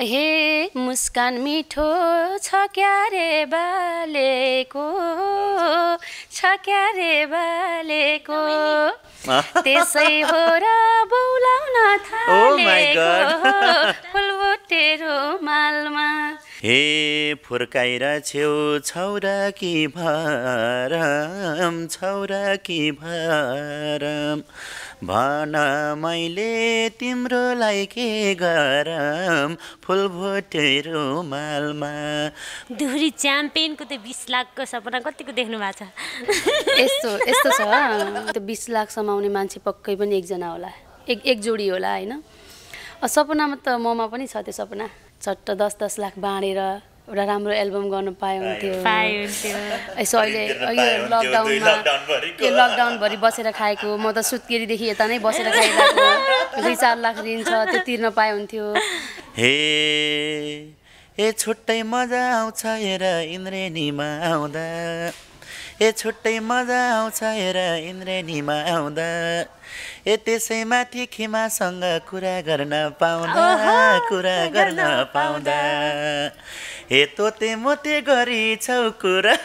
हे मुस्कान मिठो छ क्या रे बालेको छ क्या रे बालेको त्यसै हो र बोलाउन oh थालेको फुलबुटे मालमा हे फुर्काएर छेउ छौरा कि भरम छौरा कि भरम भन मैले तिम्रोलाई के गरम भोटे रुमालमा धुरी च्याम्पियनको त्यो बिस लाखको सपना कतिको देख्नु भएको छ यस्तो यस्तो छ त्यो बिस लाख समाउने मान्छे पक्कै पनि एकजना होला एक एक जोडी होला होइन सपनामा त ममा पनि छ त्यो सपना चट्ट दस दस लाख बाँडेर एउटा राम्रो एल्बम गर्नु पाए हुन्थ्यो यसो अहिले यो लकडाउनमा यो लकडाउनभरि बसेर खाएको म त सुत्केरीदेखि यता नै बसेर खाएको दुई चार लाख ऋण छ त्यो तिर्न पाए हुन्थ्यो हे ए छुट्टै मजा आउँछ हेर इन्द्रेणीमा आउँदा ए छुट्टै मजा आउँछ हेर इन्द्रेणीमा आउँदा ए त्यसै माथि खिमासँग कुरा गर्न पाउँदा कुरा गर्न पाउँदा ए तोते मोते गरी छौ कुरा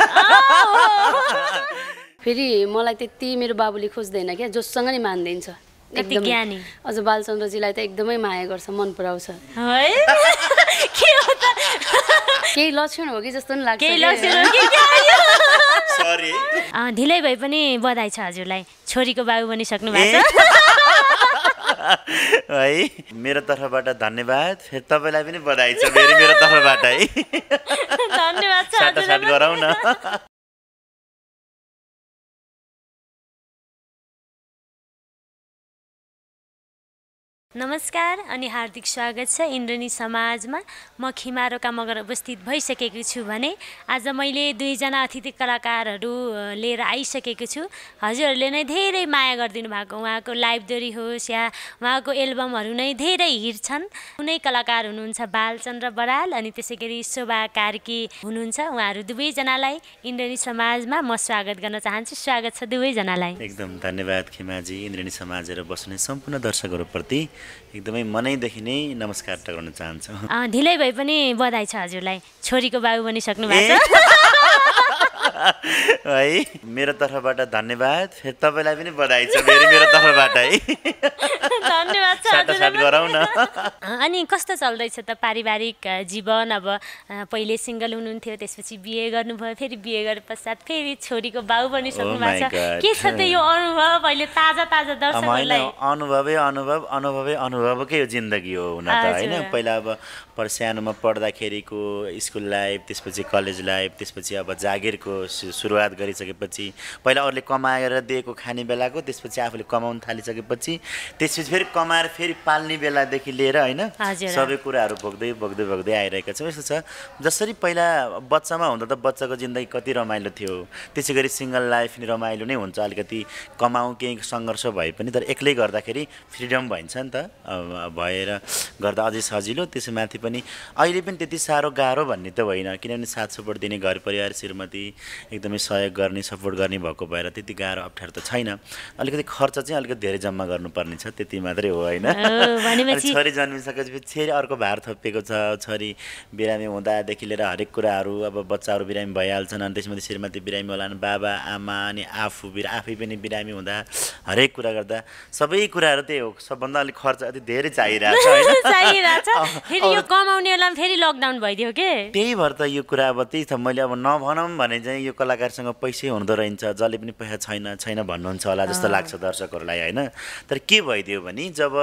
फेरि मलाई त्यति मेरो बाबुले खोज्दैन क्या जोसँग नै मानिदिन्छ अझ बालचन्द्रजीलाई त एकदमै माया गर्छ मन पराउँछ केही लक्षण हो कि जस्तो पनि लाग्छ सरी ढिलै भए पनि बधाई छ हजुरलाई छोरीको बाबु बनिसक्नु भएको छ है मेरो तर्फबाट धन्यवाद फेरि तपाईँलाई पनि बधाई छ मेरो तर्फबाट है धन्यवाद गरौँ न नमस्कार अनि हार्दिक स्वागत छ इन्द्रनी समाजमा म खिमारोका मगर उपस्थित भइसकेको छु भने आज मैले दुईजना अतिथि कलाकारहरू लिएर आइसकेको छु हजुरहरूले नै धेरै माया गरिदिनु भएको उहाँको लाइब्रेरी होस् या उहाँको एल्बमहरू नै धेरै हिट छन् कुनै कलाकार हुनुहुन्छ बालचन्द्र बराल अनि त्यसै गरी शोभा कार्की हुनुहुन्छ उहाँहरू दुवैजनालाई इन्द्रणी समाजमा म स्वागत गर्न चाहन्छु स्वागत छ दुवैजनालाई एकदम धन्यवाद खिमाजी इन्द्रणी समाजहरू बस्ने सम्पूर्ण दर्शकहरूप्रति एकदमै मनैदेखि नै नमस्कार गर्न चाहन्छौँ ढिलै भए पनि बधाई छ हजुरलाई छोरीको बाबु बनिसक्नु भएको छ है मेरो तर्फबाट धन्यवाद फेरि तपाईँलाई पनि बधाई छ मेरो मेरो तर्फबाट है धन्यवाद गरौँ न अनि कस्तो चल्दैछ त पारिवारिक जीवन अब पहिले सिङ्गल हुनुहुन्थ्यो त्यसपछि बिहे गर्नुभयो फेरि बिहे गरे पश्चात फेरि छोरीको बाउ बनिसक्नु oh भएको छ के छ त यो अनुभव अहिले ताजा ताजा दर्शकहरूलाई अनुभवै अनुभव अनुभवै अनुभवकै जिन्दगी हो हुन त होइन पहिला अब सानोमा पढ्दाखेरिको स्कुल लाइफ त्यसपछि कलेज लाइफ त्यसपछि अब जागिरको सुरुवात गरिसकेपछि पहिला अरूले कमाएर दिएको खाने बेलाको त्यसपछि आफूले कमाउन थालिसकेपछि त्यसपछि फेरि कमाएर फेरि पाल्ने बेलादेखि लिएर होइन सबै कुराहरू भोग्दै भोग्दै भोग्दै आइरहेको छ यस्तो छ जसरी पहिला बच्चामा हुँदा त बच्चाको जिन्दगी कति रमाइलो थियो त्यसै गरी सिङ्गल लाइफ नि रमाइलो नै हुन्छ अलिकति कमाउँ केही सङ्घर्ष भए पनि तर एक्लै गर्दाखेरि फ्रिडम भइन्छ नि त भएर गर्दा अझै सजिलो त्यसो पनि अहिले पनि त्यति साह्रो गाह्रो भन्ने त होइन किनभने साथ सपोर्ट दिने घर श्रीमती एकदमै सहयोग गर्ने सपोर्ट गर्ने भएको भएर त्यति गाह्रो अप्ठ्यारो त छैन अलिकति खर्च चाहिँ अलिकति धेरै जम्मा गर्नुपर्ने छ त्यति मात्रै हो होइन छोरी जन्मिसकेपछि फेरि अर्को भार थपिएको छ छोरी बिरामी हुँदादेखि लिएर हरेक कुराहरू अब बच्चाहरू बिरामी भइहाल्छन् अनि त्यसमाथि श्रीमती बिरामी होला बाबा आमा अनि आफू बिरा आफै पनि बिरामी हुँदा हरेक कुरा गर्दा सबै कुराहरू त्यही हो सबभन्दा अलिक खर्च अति धेरै चाहिरहेको छ त्यही भएर त यो कुरा अब त्यही त मैले अब न भनौँ भने चाहिँ यो कलाकारसँग पैसै हुँदो रहन्छ जसले पनि पैसा छैन छैन भन्नुहुन्छ होला जस्तो लाग्छ दर्शकहरूलाई होइन तर के भइदियो भने जब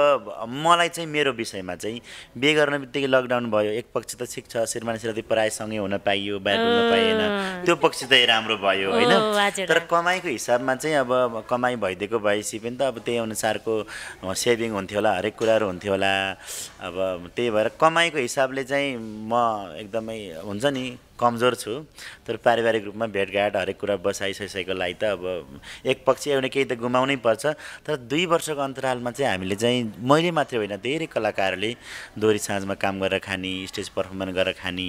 मलाई चाहिँ मेरो विषयमा चाहिँ बिहे गर्ने बित्तिकै लकडाउन भयो एक पक्ष त शिक्षा श्रीमान श्रीमती प्रायसँगै हुन पाइयो बाहिर हुन पाइएन त्यो पक्ष चाहिँ राम्रो भयो होइन तर कमाइको हिसाबमा चाहिँ अब कमाइ भइदिएको भएपछि पनि त अब त्यही अनुसारको सेभिङ हुन्थ्यो होला हरेक कुराहरू हुन्थ्यो होला अब त्यही भएर कमाइको हिसाबले चाहिँ म एकदमै हुन्छ नि कमजोर छु तर पारिवारिक रूपमा भेटघाट हरेक कुरा बसाइसकेको लागि त अब एक पक्ष एउटा केही त गुमाउनै पर्छ तर दुई वर्षको अन्तरालमा चाहिँ हामीले चाहिँ मैले मात्रै होइन धेरै कलाकारले दोहोरी साँझमा काम गरेर खाने स्टेज पर्फर्मेन्स गरेर खाने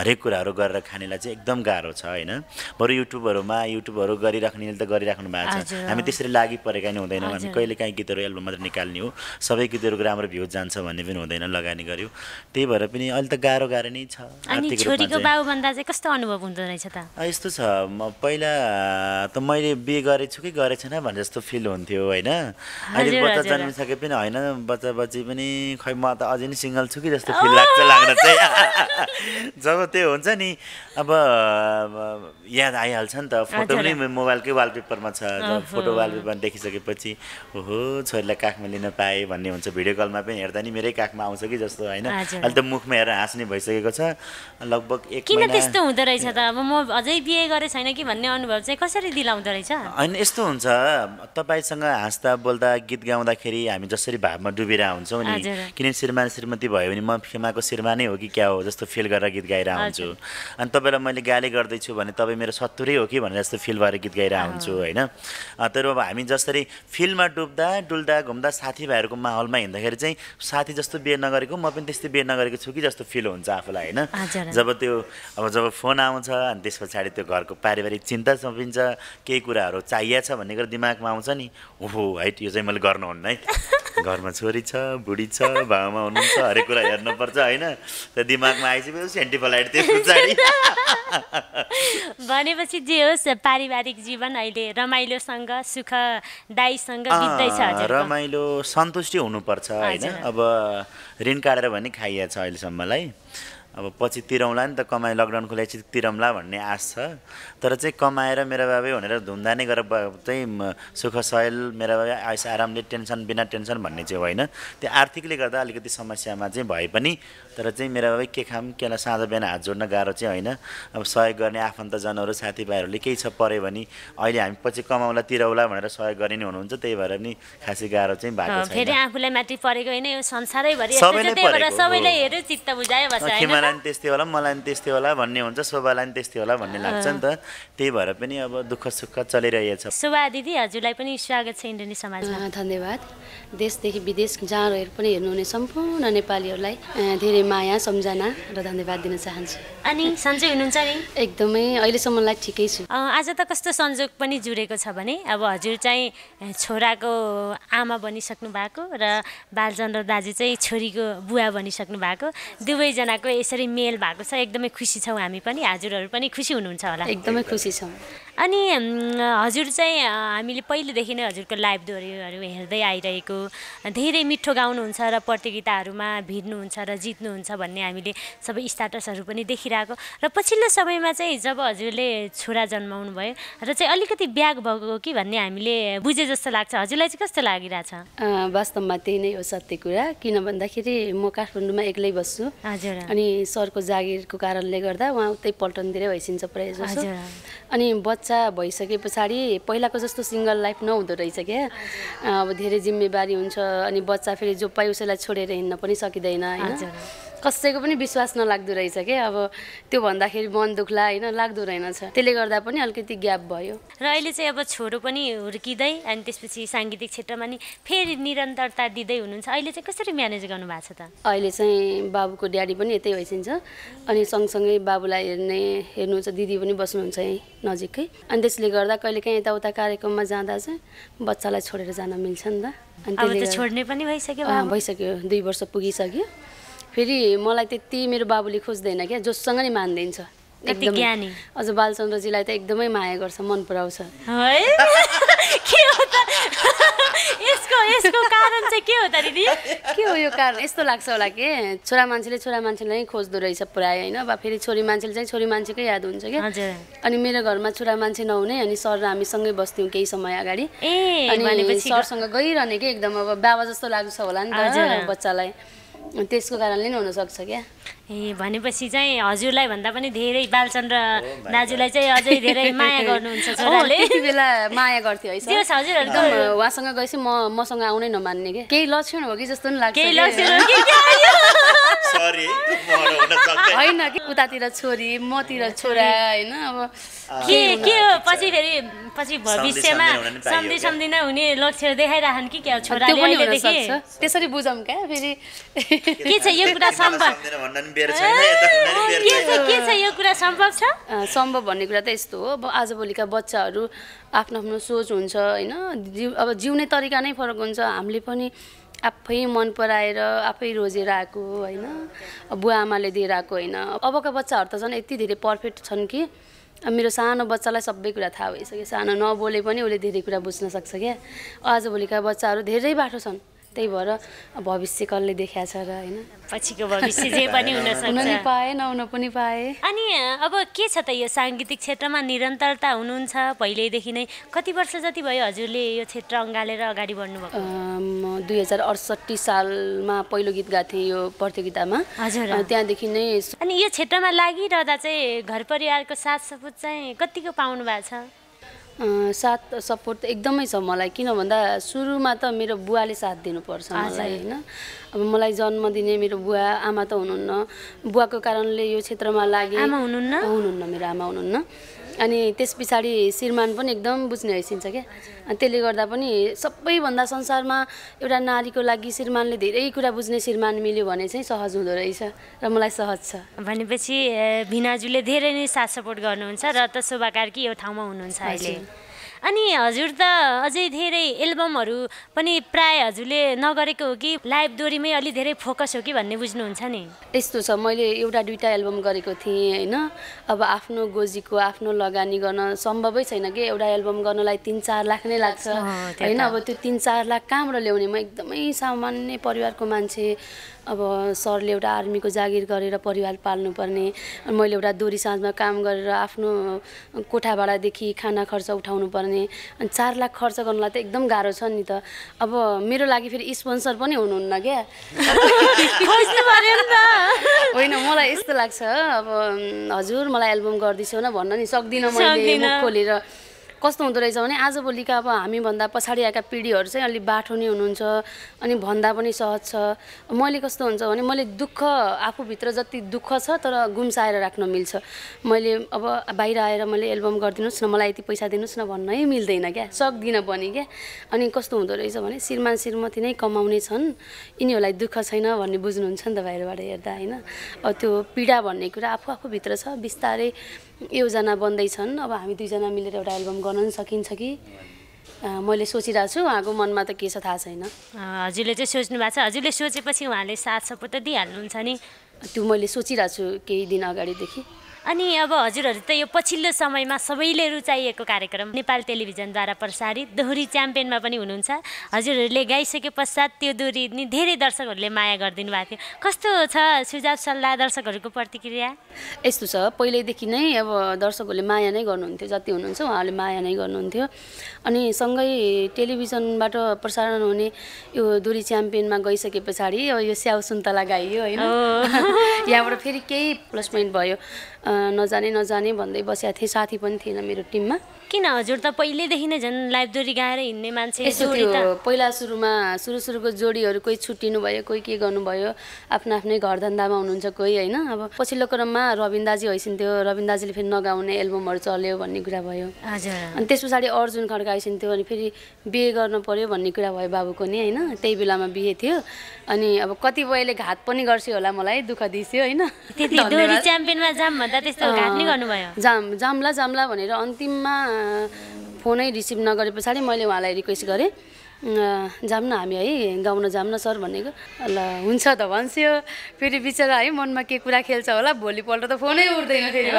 हरेक कुराहरू गरेर खानेलाई चाहिँ एकदम गाह्रो छ होइन बरु युट्युबहरूमा युट्युबहरू गरिराख्नेले त गरिराख्नु भएको छ हामी त्यसरी लागि परेका नै हुँदैनौँ हामी कहिले काहीँ गीतहरू एल्बम मात्र निकाल्ने हो सबै गीतहरूको राम्रो भ्यू जान्छ भन्ने पनि हुँदैन लगानी गऱ्यो त्यही भएर पनि अहिले त गाह्रो गाह्रो नै छ आर्थिक बेला चाहिँ कस्तो अनुभव हुँदो रहेछ त यस्तो छ म पहिला त मैले बिहे गरेछु कि गरेको छैन भने जस्तो फिल हुन्थ्यो होइन अहिले बच्चा जन्मिसके पनि होइन बच्चा बच्ची पनि खै म त अझै नै सिङ्गल छु कि जस्तो फिल लाग्छ लाग्न चाहिँ जब त्यो हुन्छ नि अब याद आइहाल्छ नि त फोटो पनि मोबाइलकै वालपेपरमा छ फोटो वालपेपरमा देखिसकेपछि ओहो छोरीलाई काखमा लिन पाएँ भन्ने हुन्छ भिडियो कलमा पनि हेर्दा नि मेरै काखमा आउँछ कि जस्तो होइन अहिले त मुखमा हेरेर हाँस्ने भइसकेको छ लगभग एक महिना यस्तो हुँदो रहेछ त अब म अझै बिहे गरे छैन कि भन्ने अनुभव चाहिँ कसरी दिलाउँदो रहेछ होइन यस्तो हुन्छ तपाईँसँग हाँस्दा बोल्दा गीत गाउँदाखेरि हामी जसरी भावमा डुबिरहेको हुन्छौँ नि किनभने श्रीमान श्रीमती भयो भने म खेमाको श्रीमानै हो कि क्या हो जस्तो फिल गरेर गीत गाएर हुन्छु अनि तपाईँलाई मैले गाली गर्दैछु भने तपाईँ मेरो सत्तुरै हो कि भनेर जस्तो फिल भएर गीत गाएर हुन्छु होइन तर अब हामी जसरी फिल्डमा डुब्दा डुल्दा घुम्दा साथीभाइहरूको माहौलमा हिँड्दाखेरि चाहिँ साथी जस्तो बिहे नगरेको म पनि त्यस्तै बिहे नगरेको छु कि जस्तो फिल हुन्छ आफूलाई होइन जब त्यो अब जब फोन आउँछ अनि त्यस पछाडि त्यो घरको पारिवारिक चिन्ता सपिन्छ केही कुराहरू चाहिएको छ भन्ने कुरा दिमागमा आउँछ नि ओहो है यो चाहिँ मैले गर्नुहुन्न है घरमा छोरी छ बुढी छ बाबामा हुनुहुन्छ हरेक कुरा हेर्नुपर्छ होइन त्यो दिमागमा आइसक्यो सेन्टिफलाइट त्यस पछाडि भनेपछि जे होस् पारिवारिक जीवन अहिले रमाइलोसँग सुखदायीसँग रमाइलो सन्तुष्टि हुनुपर्छ होइन अब ऋण काटेर भने खाइया छ अहिलेसम्मलाई अब पछि तिरौँला नि त कमाइ लकडाउन खुलेपछि तिरौँला भन्ने आश छ तर चाहिँ कमाएर मेरो बाबै भनेर नै गरेर चाहिँ सुख सहल मेरो बाबा आइस आरामले टेन्सन बिना टेन्सन भन्ने चाहिँ होइन त्यो आर्थिकले गर्दा अलिकति समस्यामा चाहिँ भए पनि तर चाहिँ मेरो बाबा के खाम केलाई साँझ बिहान हात जोड्न गाह्रो चाहिँ होइन अब सहयोग गर्ने आफन्तजनहरू साथीभाइहरूले केही छ पऱ्यो भने अहिले हामी पछि कमाउला तिराउला भनेर सहयोग गर्ने नै हुनुहुन्छ त्यही भएर पनि खासै गाह्रो चाहिँ भएको छ फेरि आफूलाई माथि परेको होइन यो संसारैभरि सबैले हेऱ्यो चित्त बुझायो खेमालाई पनि त्यस्तै होला मलाई पनि त्यस्तै होला भन्ने हुन्छ शोभालाई पनि त्यस्तै होला भन्ने लाग्छ नि त त्यही भएर पनि अब दुःख सुख चलिरहेछ शोभा दिदी हजुरलाई पनि स्वागत छ इन्डियन समाजमा धन्यवाद देशदेखि विदेश जहाँ पनि हेर्नुहुने सम्पूर्ण नेपालीहरूलाई धेरै माया सम्झना र धन्यवाद दिन चाहन्छु अनि सन्चै हुनुहुन्छ नि एकदमै अहिलेसम्मलाई ठिकै छु आज त कस्तो संजोग पनि जुडेको छ भने अब हजुर चाहिँ छोराको आमा बनिसक्नु भएको र बालचन्द्र दाजु चाहिँ छोरीको बुवा बनिसक्नु भएको दुवैजनाको यसरी मेल भएको छ एकदमै खुसी छौँ हामी पनि हजुरहरू पनि खुसी हुनुहुन्छ होला एकदमै खुसी छौँ अनि हजुर चाहिँ हामीले पहिलेदेखि नै हजुरको लाइभ दोहोरीहरू हेर्दै आइरहेको धेरै मिठो गाउनुहुन्छ र प्रतियोगिताहरूमा भिड्नुहुन्छ र जित्नुहुन्छ भन्ने हामीले सबै स्टाटसहरू पनि देखिरहेको र पछिल्लो समयमा चाहिँ जब हजुरले छोरा जन्माउनु भयो र चाहिँ अलिकति ब्याग भएको कि भन्ने हामीले बुझे जस्तो लाग्छ हजुरलाई चाहिँ कस्तो लागिरहेछ वास्तवमा त्यही नै हो सत्य कुरा किन भन्दाखेरि म काठमाडौँमा एक्लै बस्छु हजुर अनि सरको जागिरको कारणले गर्दा उहाँ उतै पल्टन पल्टनतिरै भइसिन्छ प्रायः जसो अनि बच्चा बच्चा भइसके पछाडि पहिलाको जस्तो सिङ्गल लाइफ नहुँदो रहेछ क्या अब धेरै जिम्मेवारी हुन्छ अनि बच्चा फेरि जो पायो उसैलाई छोडेर हिँड्न पनि सकिँदैन होइन कसैको पनि विश्वास नलाग्दो रहेछ क्या अब त्यो भन्दाखेरि मन दुख्ला होइन लाग्दो रहेनछ त्यसले गर्दा पनि अलिकति ग्याप भयो र अहिले चाहिँ अब छोरो पनि हुर्किँदै अनि त्यसपछि साङ्गीतिक क्षेत्रमा नि फेरि निरन्तरता दिँदै हुनुहुन्छ अहिले चाहिँ कसरी म्यानेज गर्नु भएको छ त अहिले चाहिँ बाबुको ड्याडी पनि यतै भइसिन्छ अनि सँगसँगै बाबुलाई हेर्ने हेर्नुहुन्छ दिदी पनि बस्नुहुन्छ यहीँ नजिकै अनि त्यसले गर्दा कहिले काहीँ यताउता कार्यक्रममा जाँदा चाहिँ बच्चालाई छोडेर जान मिल्छ नि त अनि छोड्ने पनि भइसक्यो भइसक्यो दुई वर्ष पुगिसक्यो फेरि मलाई त्यति मेरो बाबुले खोज्दैन क्या जोसँग नै मानिदिन्छ ज्ञानी अझ बालचन्द्रजीलाई त एकदमै माया गर्छ मन पराउँछ यसको यसको कारण चाहिँ के हो त दिदी के हो यो कारण यस्तो लाग्छ होला कि छोरा मान्छेले छोरा मान्छेलाई खोज्दो रहेछ प्रायः होइन अब फेरि छोरी मान्छेले चाहिँ छोरी मान्छेकै याद हुन्छ क्या अनि मेरो घरमा छोरा मान्छे नहुने अनि सर र हामीसँगै बस्थ्यौँ केही समय अगाडि अनि सरसँग गइरहने कि एकदम अब बाबा जस्तो लाग्छ होला नि त बच्चालाई त्यसको कारणले नै हुनसक्छ क्या ए भनेपछि चाहिँ हजुरलाई भन्दा पनि धेरै बालचन्द्र दाजुलाई चाहिँ अझै धेरै माया गर्नुहुन्छ त्यति बेला माया गर्थ्यो है एकदम उहाँसँग गएपछि म मसँग आउनै नमान्ने कि केही लक्षण हो कि जस्तो पनि लाग्छ केही लक्षण होइन कि उतातिर छोरी मतिर छोरा होइन अब के के हो पछि फेरि पछि भविष्यमा सम्झि सम्झिन हुने लक्ष्य देखाइरहन् कि क्या छोरा त्यसरी बुझौँ क्या फेरि के छ यो कुरा सम्भव बेर छैन यो कुरा सम्भव छ सम्भव भन्ने कुरा त यस्तो हो अब आजभोलिका बच्चाहरू आफ्नो आफ्नो सोच हुन्छ होइन अब जिउने तरिका नै फरक हुन्छ हामीले पनि आफै मन पराएर आफै रोजेर आएको होइन बुवा आमाले दिएर आएको होइन अबका बच्चाहरू त झन् यति धेरै पर्फेक्ट छन् कि मेरो सानो बच्चालाई सबै कुरा थाहा भइसक्यो सानो नबोले पनि उसले धेरै कुरा बुझ्न सक्छ क्या आजभोलिका बच्चाहरू धेरै बाठो छन् त्यही भएर भविष्य कसले देखाएको छ र होइन पछिको भविष्य जे पनि हुन सक्छ हुन पाएँ नहुन पनि पाएँ अनि अब के छ त यो साङ्गीतिक क्षेत्रमा निरन्तरता हुनुहुन्छ पहिल्यैदेखि नै कति वर्ष जति भयो हजुरले यो क्षेत्र अँगालेर अगाडि बढ्नु बढ्नुभएको म दुई हजार अडसट्ठी सालमा पहिलो गीत गाएको थिएँ यो प्रतियोगितामा हजुर त्यहाँदेखि नै अनि यो क्षेत्रमा लागिरहँदा चाहिँ घर परिवारको साथ सपुत चाहिँ कतिको पाउनु भएको छ साथ सपोर्ट त एकदमै छ मलाई किन भन्दा सुरुमा त मेरो बुवाले साथ दिनुपर्छ मलाई होइन अब मलाई जन्म दिने मेरो बुवा आमा त हुनुहुन्न बुवाको कारणले यो क्षेत्रमा लागि आमा हुनुहुन्न हुनुहुन्न मेरो आमा हुनुहुन्न अनि त्यस पछाडि श्रीमान पनि एकदम बुझ्ने हैसिन्छ क्या अनि त्यसले गर्दा पनि सबैभन्दा संसारमा एउटा नारीको लागि श्रीमानले धेरै कुरा बुझ्ने श्रीमान मिल्यो भने चाहिँ सहज हुँदो रहेछ र मलाई सहज छ भनेपछि भिनाजुले धेरै नै साथ सपोर्ट गर्नुहुन्छ र त शोभा कार्की यो ठाउँमा हुनुहुन्छ अहिले अनि हजुर त अझै धेरै एल्बमहरू पनि प्राय हजुरले नगरेको हो कि लाइभ डोरीमै अलि धेरै फोकस हो कि भन्ने बुझ्नुहुन्छ नि यस्तो छ मैले एउटा दुइटा एल्बम गरेको थिएँ होइन अब आफ्नो गोजीको आफ्नो लगानी गर्न सम्भवै छैन कि एउटा एल्बम गर्नलाई तिन चार लाख नै लाग्छ होइन अब त्यो तिन चार लाख कहाँबाट ल्याउने म एकदमै सामान्य परिवारको मान्छे अब सरले एउटा आर्मीको जागिर गरेर परिवार पाल्नुपर्ने मैले एउटा दोरी साँझमा काम गरेर आफ्नो कोठा भाडादेखि खाना खर्च उठाउनु पर्ने अनि चार लाख खर्च गर्नुलाई त एकदम गाह्रो छ नि त अब मेरो लागि फेरि स्पोन्सर पनि हुनुहुन्न क्या होइन मलाई यस्तो लाग्छ अब हजुर मलाई एल्बम गर्दैछु न भन्न नि सक्दिनँ मैले खोलेर कस्तो हुँदो रहेछ भने आजभोलिका अब हामीभन्दा पछाडि आएका पिँढीहरू चाहिँ अलिक बाठो नै हुनुहुन्छ अनि भन्दा पनि सहज छ मैले कस्तो हुन्छ भने मैले दुःख आफूभित्र जति दुःख छ तर गुम्साएर राख्न मिल्छ मैले अब बाहिर आएर मैले एल्बम गरिदिनुहोस् न मलाई यति पैसा दिनुहोस् न भन्नै मिल्दैन क्या सक्दिनँ पनि क्या अनि कस्तो हुँदो रहेछ भने श्रीमान श्रीमती नै कमाउने छन् यिनीहरूलाई दुःख छैन भन्ने बुझ्नुहुन्छ नि त बाहिरबाट हेर्दा होइन अब त्यो पीडा भन्ने कुरा आफू आफूभित्र छ बिस्तारै योजना बन्दैछन् अब हामी दुईजना मिलेर एउटा एल्बम बनाउन सकिन्छ कि मैले सोचिरहेको छु उहाँको मनमा त के छ थाहा छैन हजुरले चाहिँ सोच्नु भएको छ हजुरले सोचेपछि उहाँले साथ सपोर्ट त दिइहाल्नुहुन्छ नि त्यो मैले सोचिरहेको छु केही दिन अगाडिदेखि अनि अब हजुरहरू त यो पछिल्लो समयमा सबैले रुचाइएको कार्यक्रम नेपाल टेलिभिजनद्वारा प्रसारित दोहोरी च्याम्पियनमा पनि हुनुहुन्छ हजुरहरूले गाइसके पश्चात त्यो दोहोरी नि धेरै दर्शकहरूले माया गरिदिनु भएको थियो कस्तो छ सुझाव सल्लाह दर्शकहरूको प्रतिक्रिया यस्तो छ पहिल्यैदेखि नै अब दर्शकहरूले माया नै गर्नुहुन्थ्यो जति हुनुहुन्छ उहाँहरूले माया नै गर्नुहुन्थ्यो अनि सँगै टेलिभिजनबाट प्रसारण हुने यो दोहोरी च्याम्पियनमा गइसके पछाडि यो स्याउ सुन्तला गाइयो होइन यहाँबाट फेरि केही प्लस पोइन्ट भयो नजाने नजाने भन्दै बसेका थिएँ साथी पनि थिएन मेरो टिममा किन हजुर त पहिल्यैदेखि नै झन् लाइब्रेरी गाएर हिँड्ने मान्छे पहिला सुरुमा सुरु सुरुको जोडीहरू कोही छुट्टिनु भयो कोही के गर्नुभयो आफ्नो आफ्नै घर धन्दामा हुनुहुन्छ कोही होइन अब पछिल्लो क्रममा रविन्दाजी रविन रविन्दाजीले फेरि नगाउने एल्बमहरू चल्यो भन्ने कुरा भयो हजुर अनि त्यस पछाडि अर्जुन खड्का आइसिन्थ्यो अनि फेरि बिहे गर्नु पर्यो भन्ने कुरा भयो बाबुको नि होइन त्यही बेलामा बिहे थियो अनि अब कतिपयले घात पनि गर्छ होला मलाई दुःख दिस्यो होइन जाम जामला जामला भनेर अन्तिममा फोनै रिसिभ नगरे पछाडि मैले उहाँलाई रिक्वेस्ट गरेँ जाम न हामी है गाउन जाम न सर भनेको ल हुन्छ त भन्छ्यो फेरि बिचरा है मनमा के कुरा खेल्छ होला भोलिपल्ट त फोनै उठ्दैन फेरि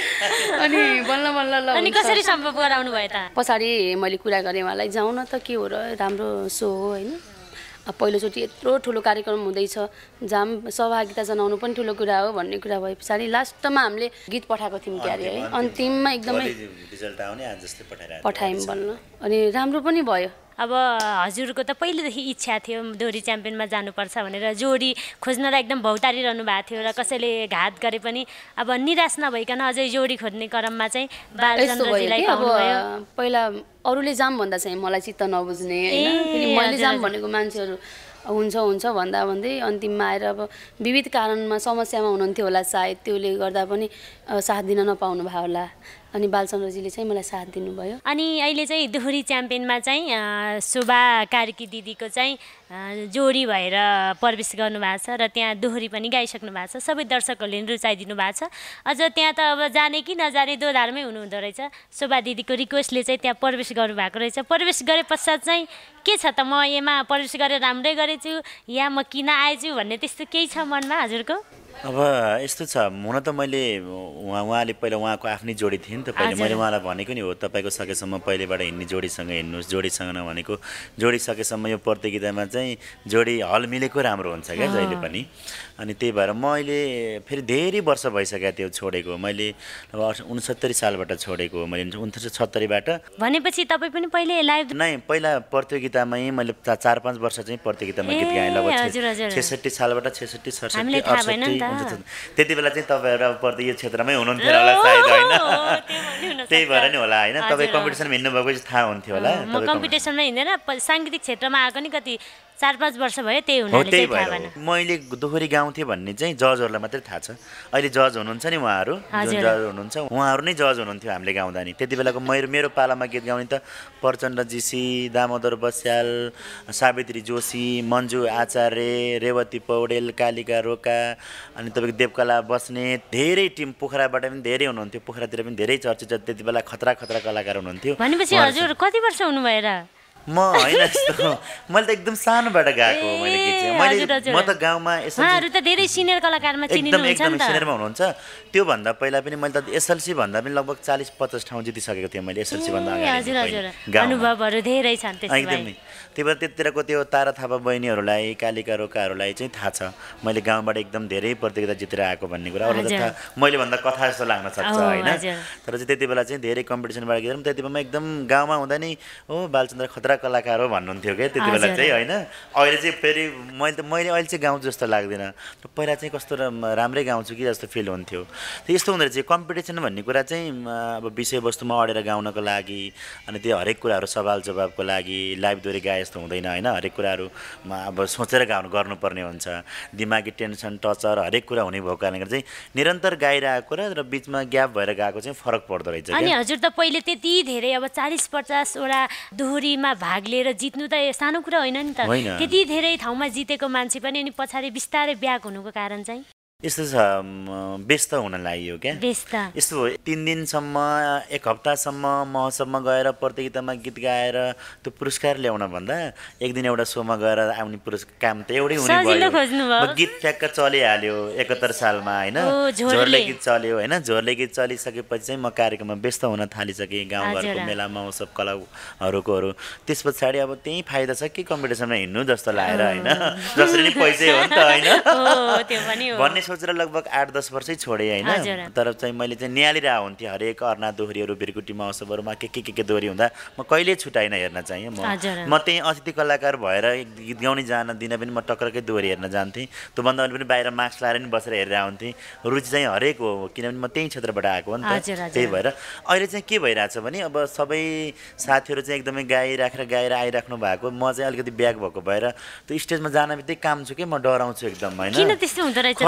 अनि बल्ल बल्ल ल अनि कसरी सम्भव गराउनु भयो त पछाडि मैले कुरा गरेँ उहाँलाई जाउँ न त के हो र राम्रो सो हो होइन पहिलोचोटि यत्रो ठुलो कार्यक्रम हुँदैछ जाम सहभागिता जनाउनु पनि ठुलो कुरा हो भन्ने कुरा भए पछाडि लास्टमा हामीले गीत पठाएको थियौँ क्यारे है अन्तिममा एकदमै पठायौँ भन्नु अनि राम्रो पनि भयो अब हजुरको त पहिलेदेखि इच्छा थियो डोरी च्याम्पियनमा जानुपर्छ भनेर जोडी खोज्नलाई एकदम भौतारिरहनु भएको थियो र कसैले घात गरे पनि अब निराश नभइकन अझै जोडी खोज्ने क्रममा चाहिँ बालचन्द्रजीलाई पहिला अरूले जाम भन्दा चाहिँ मलाई चित्त नबुझ्ने मैले जाम भनेको मान्छेहरू हुन्छ हुन्छ भन्दा भन्दै अन्तिममा आएर अब विविध कारणमा समस्यामा हुनुहुन्थ्यो होला सायद त्यसले गर्दा पनि साथ दिन नपाउनु भयो होला अनि बालचन्द्रजीले चाहिँ मलाई साथ दिनुभयो अनि अहिले चाहिँ दोहोरी च्याम्पियनमा चाहिँ शोभा कार्की दिदीको चाहिँ जोडी भएर प्रवेश गर्नुभएको छ र त्यहाँ दोहोरी पनि गाइसक्नु भएको छ सबै दर्शकहरूले रुचाइदिनु भएको छ अझ त्यहाँ त अब जाने कि नजाने दोधारमै हुनुहुँदो रहेछ शोभा दिदीको रिक्वेस्टले चाहिँ त्यहाँ प्रवेश गर्नुभएको रहेछ प्रवेश गरे पश्चात चाहिँ के छ त म यहाँमा प्रवेश गरेर राम्रै गरेछु या म किन आएछु भन्ने त्यस्तो केही छ मनमा हजुरको अब यस्तो छ हुन त मैले उहाँ उहाँले पहिला उहाँको आफ्नै जोडी थिएँ नि त पहिले मैले उहाँलाई भनेको नि हो तपाईँको सकेसम्म पहिलेबाट हिँड्ने जोडीसँग हिँड्नुहोस् जोडीसँग नभनेको जोडी सकेसम्म यो प्रतियोगितामा चाहिँ चाहिँ जोडी हल मिलेको राम्रो हुन्छ क्या जहिले पनि अनि त्यही भएर म अहिले फेरि धेरै वर्ष भइसक्यो त्यो छोडेको मैले अब उनसत्तरी सालबाट छोडेको मैले उन्सठी छत्तरीबाट भनेपछि तपाईँ पनि पहिले लाइभ नै पहिला प्रतियोगितामै मैले चार पाँच वर्ष चाहिँ प्रतियोगितामा गीत गाएँ लगभग छेसठी सालबाट छेसठी सडसठी अडसठी त्यति बेला चाहिँ तपाईँहरू अब यो क्षेत्रमै हुनुहुन्थ्यो होला सायद होइन त्यही भएर नि होला होइन तपाईँ कम्पिटिसनमा हिँड्नुभएको चाहिँ थाहा हुन्थ्यो होला कम्पिटिसनमा हिँडेर साङ्गीतिक क्षेत्रमा आएको नि कति चार पाँच वर्ष भयो त्यही हुनाले त्यही भएर मैले दोहोरी गाउँथेँ भन्ने चाहिँ जजहरूलाई मात्रै थाहा छ अहिले जज हुनुहुन्छ नि उहाँहरू जुन जज हुनुहुन्छ उहाँहरू नै जज हुनुहुन्थ्यो हामीले गाउँदा नि त्यति बेलाको मेरो मेरो पालामा गीत गाउने त प्रचण्ड जीसी दामोदर बस्याल सावित्री जोशी मन्जु आचार्य रेवती पौडेल कालिका रोका अनि तपाईँको देवकला बस्ने धेरै टिम पोखराबाट पनि धेरै हुनुहुन्थ्यो पोखरातिर पनि धेरै चर्चित त्यति बेला खतरा खतरा कलाकार हुनुहुन्थ्यो भनेपछि हजुर कति वर्ष हुनुभयो म होइन मैले त एकदम सानोबाट गएको म त गाउँमा धेरै सिनियर कलाकारमा सिनियरमा हुनुहुन्छ त्योभन्दा पहिला पनि मैले त एसएलसी भन्दा पनि लगभग चालिस पचास ठाउँ जितिसकेको थिएँ मैले एसएलसी भन्दा अनुभवहरू धेरै छन् एकदमै त्यही भएर त्यतिरको त्यो तारा थापा बहिनीहरूलाई कालिका रोकाहरूलाई चाहिँ थाहा छ मैले गाउँबाट एकदम धेरै प्रतियोगिता जितेर आएको भन्ने कुरा अरू त मैले भन्दा कथा जस्तो लाग्न सक्छ होइन तर चाहिँ त्यति बेला चाहिँ धेरै कम्पिटिसनबाट गएर त्यति बेला एकदम गाउँमा हुँदा नि हो बालचन्द्र खतरा खतरा कलाकार हो भन्नुहुन्थ्यो क्या त्यति बेला चाहिँ होइन अहिले चाहिँ फेरि मैले त मैले अहिले चाहिँ गाउँछु जस्तो लाग्दैन पहिला चाहिँ कस्तो राम्रै गाउँछु कि जस्तो फिल हुन्थ्यो यस्तो हुँदो रहेछ कम्पिटिसन भन्ने कुरा चाहिँ अब विषयवस्तुमा अडेर गाउनको लागि अनि त्यो हरेक कुराहरू सवाल जवाबको लागि लाइभदोरी गाए जस्तो हुँदैन होइन हरेक कुराहरूमा अब सोचेर गाउनु गर्नुपर्ने हुन्छ दिमागी टेन्सन टचर हरेक कुरा हुने भएको कारणले गर्दा चाहिँ निरन्तर गाइरहेको र बिचमा ग्याप भएर गएको चाहिँ फरक पर्दो रहेछ अनि हजुर त पहिले त्यति धेरै अब चालिस पचासवटा दोहोरीमा भाग लिएर जित्नु त सानो कुरा होइन नि त त्यति धेरै ठाउँमा जितेको मान्छे पनि अनि पछाडि बिस्तारै ब्याक हुनुको कारण चाहिँ यस्तो छ व्यस्त हुन लाग्यो क्या यस्तो हो तिन दिनसम्म एक हप्तासम्म महोत्सवमा गएर प्रतियोगितामा गीत गाएर त्यो पुरस्कार ल्याउन भन्दा एक दिन एउटा सोमा गएर आउने पुरस्कार काम त एउटै हुने भयो गीत ठ्याक्क चलिहाल्यो एकहत्तर सालमा होइन झोरले गीत चल्यो होइन झोरले गीत चलिसकेपछि चाहिँ म कार्यक्रममा व्यस्त हुन थालिसकेँ गाउँघरको मेला महोत्सव कलाहरूकोहरू त्यस पछाडि अब त्यही फाइदा छ कि कम्पिटिसनमा हिँड्नु जस्तो लागेर होइन जसरी पैसै हो नि त होइन भन्ने सोचेर लगभग आठ दस वर्षै छोडेँ होइन तर चाहिँ मैले चाहिँ निहालिरहेको हुन्थेँ हरेक अर्ना दोहोरीहरू भिरकुटी महोत्सवहरूमा के के के के दोहोरी हुँदा म कहिले छुट्याइनँ हेर्न चाहिँ म म त्यहीँ अतिथि कलाकार भएर गीत गाउने जान दिन पनि म टक्करकै दोहोरी हेर्न जान्थेँ त्योभन्दा पनि बाहिर मास्क लाएर पनि बसेर हेरेर आउँथेँ रुचि चाहिँ हरेक हो किनभने म त्यहीँ क्षेत्रबाट आएको हो नि त त्यही भएर अहिले चाहिँ के भइरहेछ भने अब सबै साथीहरू चाहिँ एकदमै गाइराखेर गाएर आइराख्नु भएको म चाहिँ अलिकति ब्याग भएको भएर त्यो स्टेजमा जान बित्तिकै काम छु कि म डराउँछु एकदम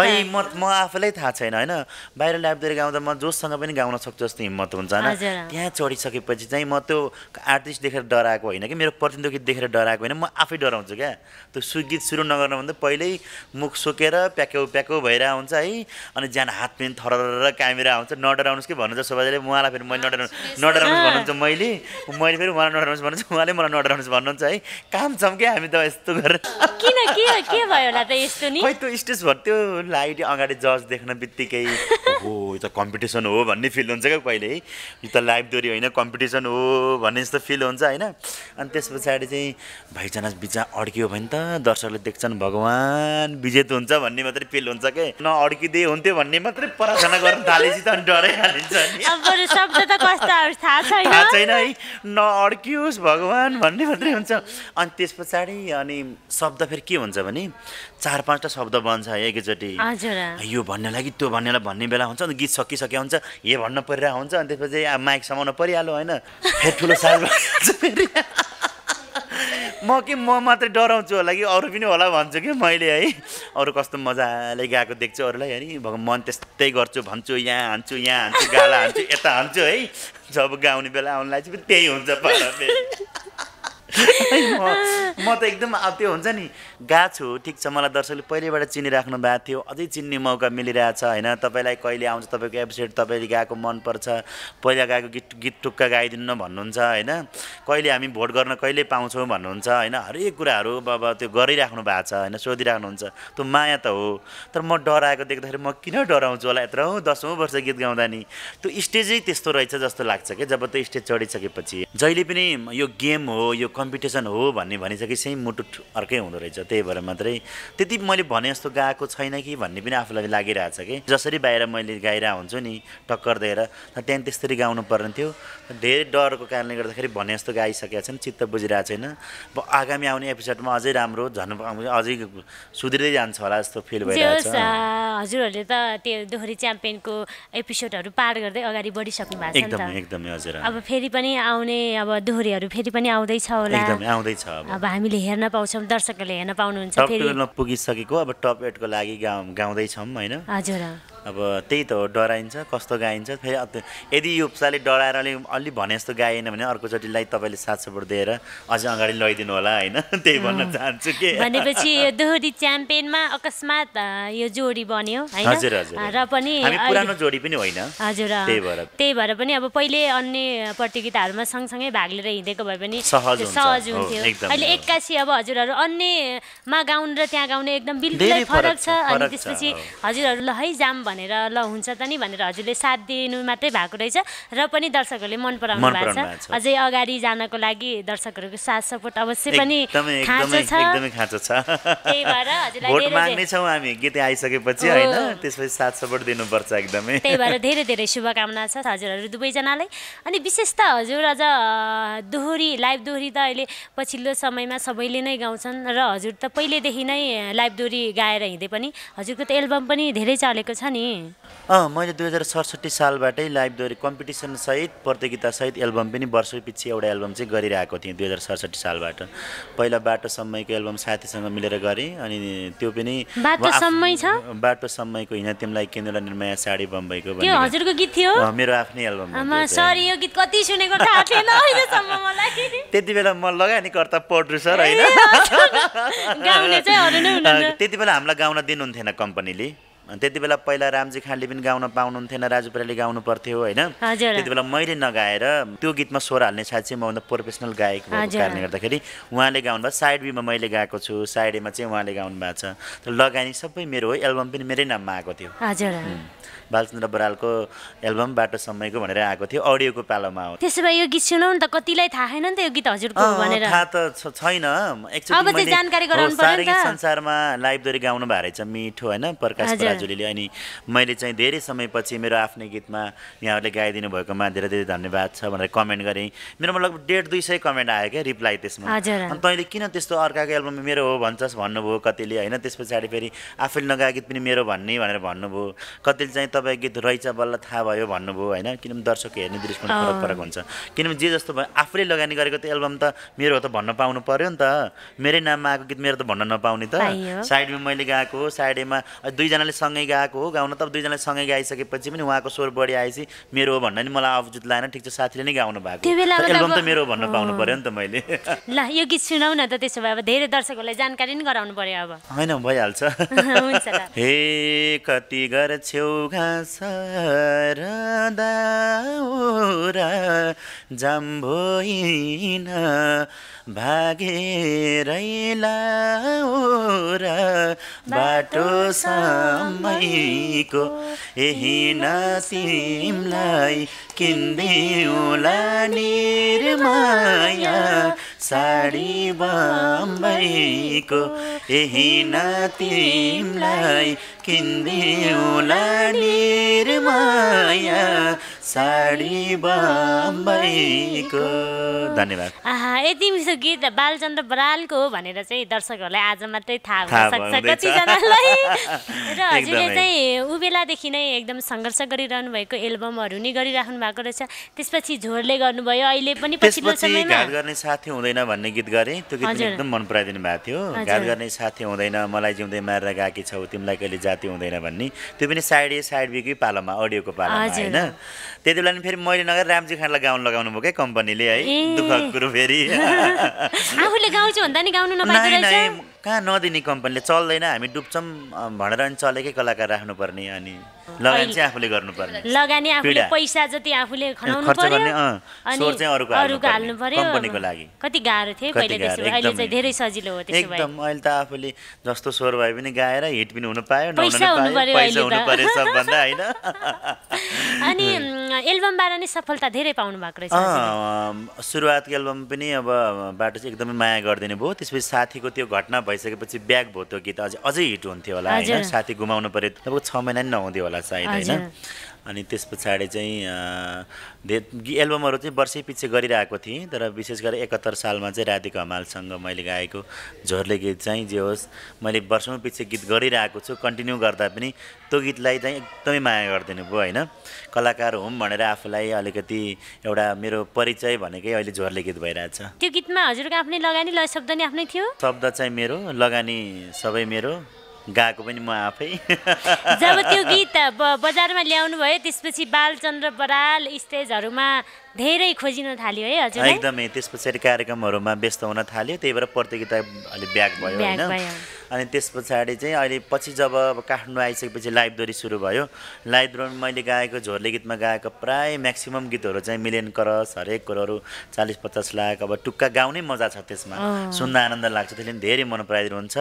होइन म म आफैलाई थाहा छैन होइन बाहिर लाइब्रेरी गाउँदा म जोसँग पनि गाउन सक्छु जस्तो हिम्मत हुन्छ होइन त्यहाँ चढिसकेपछि चाहिँ म त्यो आर्टिस्ट देखेर डराएको होइन कि मेरो प्रतिनिधि देखेर डराएको होइन म आफै डराउँछु क्या त्यो सुगीत सुरु नगर्नुभन्दा पहिल्यै मुख सोकेर प्याक्यौ प्याक्यौ भएर आउँछ है अनि ज्यान हात पनि थर क्यामेरा आउँछ न डराउनुहोस् कि भन्नुहुन्छ सबैले उहाँलाई फेरि मैले नडराउनु नडराउनुहोस् भन्नुहुन्छ मैले मैले फेरि उहाँलाई नडराउनुहोस् भन्नुहुन्छ उहाँले मलाई नडराउनुहोस् भन्नुहुन्छ है काम छौँ क्या हामी त यस्तो गरेर किन के के भयो होला त यस्तो नि खै त्यो स्टेज भयो त्यो लाइट कि अगाडि जज देख्न बित्तिकै हो यो त कम्पिटिसन हो भन्ने फिल हुन्छ क्या कहिले है यो त दोरी होइन कम्पिटिसन हो भन्ने जस्तो फिल हुन्छ होइन अनि त्यस पछाडि चाहिँ भाइचाना बिचमा अड्कियो भने त दर्शकले देख्छन् भगवान् विजेत हुन्छ भन्ने मात्रै फिल हुन्छ के नअड्किँदै हुन्थ्यो भन्ने मात्रै प्रार्थना गर्न थालेपछि त अनि डरै थाहा छैन थाहा छैन है नअड्कियोस् भगवान् भन्ने भन्दै हुन्छ अनि त्यस पछाडि अनि शब्द फेरि के हुन्छ भने चार पाँचवटा शब्द बन्छ एकैचोटि यो भन्ने लागि त्यो भन्नेलाई भन्ने बेला हुन्छ अन्त गीत सकिसके हुन्छ हे भन्न परिरहेको हुन्छ अनि त्यसपछि माइक समाउनु परिहाल्यो होइन फेरि ठुलो साल म के म मात्रै डराउँछु होला कि अरू पनि होला भन्छु कि मैले है अरू कस्तो मजाले गएको देख्छु अरूलाई है भगवान् मन त्यस्तै गर्छु भन्छु यहाँ हान्छु यहाँ हान्छु गाला हान्छु यता हान्छु है जब गाउने बेला आउनलाई चाहिँ त्यही हुन्छ म त एकदम अब त्यो हुन्छ नि गएको छु ठिक छ मलाई दर्शकले पहिल्यैबाट चिनिराख्नु भएको थियो अझै चिन्ने मौका मिलिरहेछ होइन तपाईँलाई कहिले आउँछ तपाईँको एपिसोड तपाईँले गाएको मनपर्छ पहिला गाएको गीत गीत टुक्का गाइदिनु भन्नुहुन्छ होइन कहिले हामी भोट गर्न कहिले पाउँछौँ भन्नुहुन्छ होइन हरेक कुराहरू अब त्यो गरिराख्नु भएको छ होइन सोधिराख्नुहुन्छ त्यो माया त हो तर म डराएको देख्दाखेरि म किन डराउँछु होला यत्रो दसौँ वर्ष गीत गाउँदा नि त्यो स्टेजै त्यस्तो रहेछ जस्तो लाग्छ कि जब त्यो स्टेज चढिसकेपछि जहिले पनि यो गेम हो यो कम्पिटिसन हो भन्ने भनिसकेपछि मुटु अर्कै हुँदो रहेछ त्यही भएर मात्रै त्यति मैले भने जस्तो गाएको छैन कि भन्ने पनि आफूलाई छ कि जसरी बाहिर मैले गाइरहेको हुन्छु नि टक्कर दिएर त्यहाँदेखि त्यसरी गाउनु पर्ने थियो धेरै डरको कारणले गर्दाखेरि भने जस्तो गाइसकेका छन् चित्त बुझिरहेको छैन अब आगामी आउने एपिसोडमा अझै राम्रो झन् अझै सुध्रिँदै जान्छ होला जस्तो फिल भयो हजुरहरूले त त्यो दोहोरी च्याम्पियनको एपिसोडहरू पार गर्दै अगाडि बढिसक्नु भएको छ एकदमै एकदमै हजुर अब फेरि पनि आउने अब दोहोरीहरू फेरि पनि आउँदैछ होला एकदमै आउँदैछ अब हामीले हेर्न पाउँछौँ दर्शकहरूले हेर्न पाउनुहुन्छ पुगिसकेको अब टप एटको लागि गाउँ गाउँदैछौँ होइन हजुर अब त्यही त हो डराइन्छ कस्तो गाइन्छ फेरि यदि यो उपचारले डराएर अलिक अलि भने जस्तो गाएन भने अर्कोचोटिलाई तपाईँले सात सपोर्ट दिएर अझै अगाडि लैदिनु होला होइन त्यही भन्न चाहन्छु कि भनेपछि यो दोहोरी च्याम्पियनमा अकस्मात यो जोडी बन्यो हजुर हजुर र पनि पुरानो जोडी पनि होइन हजुर त्यही भएर त्यही भएर पनि अब पहिले अन्य प्रतियोगिताहरूमा सँगसँगै भाग लिएर हिँडेको भए पनि सहज सहज हुन्थ्यो अहिले एक्कासी अब हजुरहरू अन्यमा गाउनु र त्यहाँ गाउने एकदम बिल्कुलै फरक छ अनि त्यसपछि हजुरहरू ल है जाम भनेर ल हुन्छ त नि भनेर हजुरले साथ दिनु मात्रै भएको रहेछ र पनि दर्शकहरूले मन पराउनु भएको छ अझै अगाडि जानको लागि दर्शकहरूको साथ सपोर्ट अवश्य पनि खाँचो छ त्यही भएर भोट माग्ने छौँ हामी गीत आइसकेपछि होइन त्यसपछि साथ सपोर्ट दिनुपर्छ एकदमै त्यही भएर धेरै धेरै शुभकामना छ हजुरहरू दुवैजनालाई अनि विशेष त हजुर अझ दोहोरी लाइभ दोहोरी त अहिले पछिल्लो समयमा सबैले नै गाउँछन् र हजुर त पहिलेदेखि नै लाइभ दोहोरी गाएर हिँडे पनि हजुरको त एल्बम पनि धेरै चलेको छ नि अँ मैले दुई हजार सडसठी सालबाटै लाइभ दोहोरी कम्पिटिसनसहित प्रतियोगितासहित एल्बम पनि वर्षपछि एउटा एल्बम चाहिँ गरिरहेको थिएँ दुई हजार सडसठी सालबाट पहिला बाटोसम्मको एल्बम साथीसँग मिलेर गरेँ अनि त्यो पनि छ बाटोसम्मको हिँड तिमीलाई केन्द्र निर्माया साडी बम्बईको हजुरको गीत थियो मेरो आफ्नै एल्बम सरी यो गीत कति सुनेको त्यति बेला म लगाएँ नि कर्ता प्रड्युसर होइन त्यति बेला हामीलाई गाउन दिनुहुन्थेन कम्पनीले त्यति बेला पहिला रामजी खानले पनि गाउन पाउनुहुन्थेन राजु पराले गाउनु पर्थ्यो होइन त्यति बेला मैले नगाएर त्यो गीतमा स्वर हाल्ने साथ चाहिँ म भन्दा प्रोफेसनल गायक भएको कारणले गर्दाखेरि उहाँले गाउनु भयो साइड बीमा मैले गाएको छु साइड एमा चाहिँ उहाँले गाउनु भएको छ लगानी सबै मेरो हो एल्बम पनि मेरै नाममा आएको थियो हजुर बालचन्द्र बरालको एल्बम बाटो समयको भनेर आएको थियो अडियोको पालोमा हो त्यसो भए यो गीत सुनौ नि त कतिलाई थाहा छैन नि त यो गीत हजुरको भनेर थाहा त छैन सारे गीत संसारमा लाइभदोरी गाउनु भएको रहेछ मिठो होइन प्रकाश बराजुले अनि मैले चाहिँ धेरै समयपछि मेरो आफ्नै गीतमा यहाँहरूले गाइदिनु भएकोमा धेरै धेरै धन्यवाद छ भनेर कमेन्ट गरेँ मेरोमा लगभग डेढ दुई सय कमेन्ट आयो क्या रिप्लाई त्यसमा अनि तैँले किन त्यस्तो अर्काको एल्बम मेरो हो भन्छस् भन्नुभयो कतिले होइन त्यस पछाडि फेरि आफैले नगाएको गीत पनि मेरो भन्ने भनेर भन्नुभयो कतिले चाहिँ तपाईँ गीत रहेछ बल्ल थाहा भयो भन्नुभयो होइन किनभने दर्शक हेर्ने दृष्टिकोण फरक फरक हुन्छ किनभने जे जस्तो भयो आफूले लगानी गरेको त एल्बम त मेरो हो त भन्न पाउनु पर्यो नि त मेरै नाममा आएको गीत मेरो त भन्न नपाउने त साइडमा मैले गाएको हो साइडमा दुईजनाले सँगै गएको हो गाउन त दुईजनाले सँगै गाइसकेपछि पनि उहाँको स्वर बढी आएपछि मेरो हो भन्न नि मलाई अवजुत लाएन ठिक छ साथीले नै गाउनु भएको एल्बम त मेरो भन्न पाउनु पर्यो नि त मैले ल यो गीत सुनाउ न त त्यसो भए अब धेरै दर्शकहरूलाई जानकारी नि गराउनु पऱ्यो अब होइन भइहाल्छ हे कति गर छेउ सरदा जाम्भोइन भागेरै लाउर बाटो समयको यही नसिमलाई किन्दिउला निर्माया साडी बम्बईको यही नातिमलाई किन्दिउला निर्माया साडी बम्बईको धन्यवाद यति मिठो गीत बालचन्द्र बरालको हो भनेर चाहिँ दर्शकहरूलाई आज मात्रै थाहा हुन सक्छ कतिजनालाई र हजुरले चाहिँ ऊ बेलादेखि नै एकदम सङ्घर्ष गरिरहनु भएको एल्बमहरू नि गरिराख्नु भएको रहेछ त्यसपछि झोरले गर्नुभयो अहिले पनि पछिल्लो गर्ने साथी हुँदैन भन्ने गीत गरेँ त्यो गीत एकदम मन पराइदिनु भएको थियो घात गर्ने साथी हुँदैन मलाई जिउँदै मारेर गएकी छौ तिमीलाई कहिले जाति हुँदैन भन्ने त्यो पनि साइड ए साइड बिकै पालोमा अडियोको पालोमा होइन त्यति बेला पनि फेरि मैले नगर रामजी खानलाई गाउन लगाउनु भयो क्या कम्पनीले है दुःखको कुरो फेरि आफूले गाउँछु भन्दा नि गाउनु कहाँ नदिने कम्पनीले चल्दैन हामी डुब्छौँ भनेर अनि चलेकै कलाकार राख्नुपर्ने अनि लगानी चाहिँ आफूले गर्नुपर्ने लगानी आफूले पैसा जति आफूले खर्च पर्यो अनि अरूको हाल्नु पर्यो कम्पनीको लागि कति गाह्रो थियो पहिले त्यसो अहिले चाहिँ धेरै सजिलो हो त्यसो भए एकदम अहिले त आफूले जस्तो स्वर भए पनि गाएर हिट पनि हुनु पायो पैसा सबभन्दा हैन अनि एल्बमबाट नै सफलता धेरै पाउनु भएको रहेछ सुरुवातको एल्बम पनि अब बाटो चाहिँ एकदमै माया गरिदिनु भयो त्यसपछि साथीको त्यो घटना भइसकेपछि ब्याग भयो त्यो गीत अझै अझै हिट हुन्थ्यो होला होइन साथी गुमाउनु पऱ्यो तपाईँको छ महिना नि नहुँदै होला सायद होइन अनि त्यस पछाडि चाहिँ एल्बमहरू चाहिँ वर्षै पछि गरिरहेको थिएँ तर विशेष गरेर एकात्तर सालमा चाहिँ राधिक हमालसँग मैले गाएको झोरले गीत चाहिँ जे होस् मैले वर्षौँ पछि गीत गरिरहेको छु कन्टिन्यू गर्दा पनि त्यो गीतलाई चाहिँ एकदमै माया गरिदिनु भयो होइन कलाकार हुँ भनेर आफूलाई अलिकति एउटा मेरो परिचय भनेकै अहिले झोरले गीत भइरहेछ त्यो गीतमा हजुरको आफ्नै लगानी लय शब्द नै आफ्नै थियो शब्द चाहिँ मेरो लगानी सबै मेरो गाएको पनि म आफै जब त्यो गीत बजारमा ल्याउनु भयो त्यसपछि बालचन्द्र बराल स्टेजहरूमा धेरै खोजिन थाल्यो है हजुर एकदमै त्यस पछाडि कार्यक्रमहरूमा व्यस्त हुन थाल्यो त्यही भएर प्रतियोगिता अलिक ब्याग भयो होइन अनि त्यस पछाडि चाहिँ अहिले पछि जब अब काठमाडौँ आइसकेपछि लाइभ दोरी सुरु भयो लाइभ लाइब्रेरीमा मैले गाएको झोले गीतमा गाएको प्राय म्याक्सिमम् गीतहरू चाहिँ मिलियन करस हरेक कुरोहरू चालिस पचास लाख अब टुक्का गाउने मजा छ त्यसमा सुन्दा आनन्द लाग्छ त्यसले धेरै मन पराइदिनु हुन्छ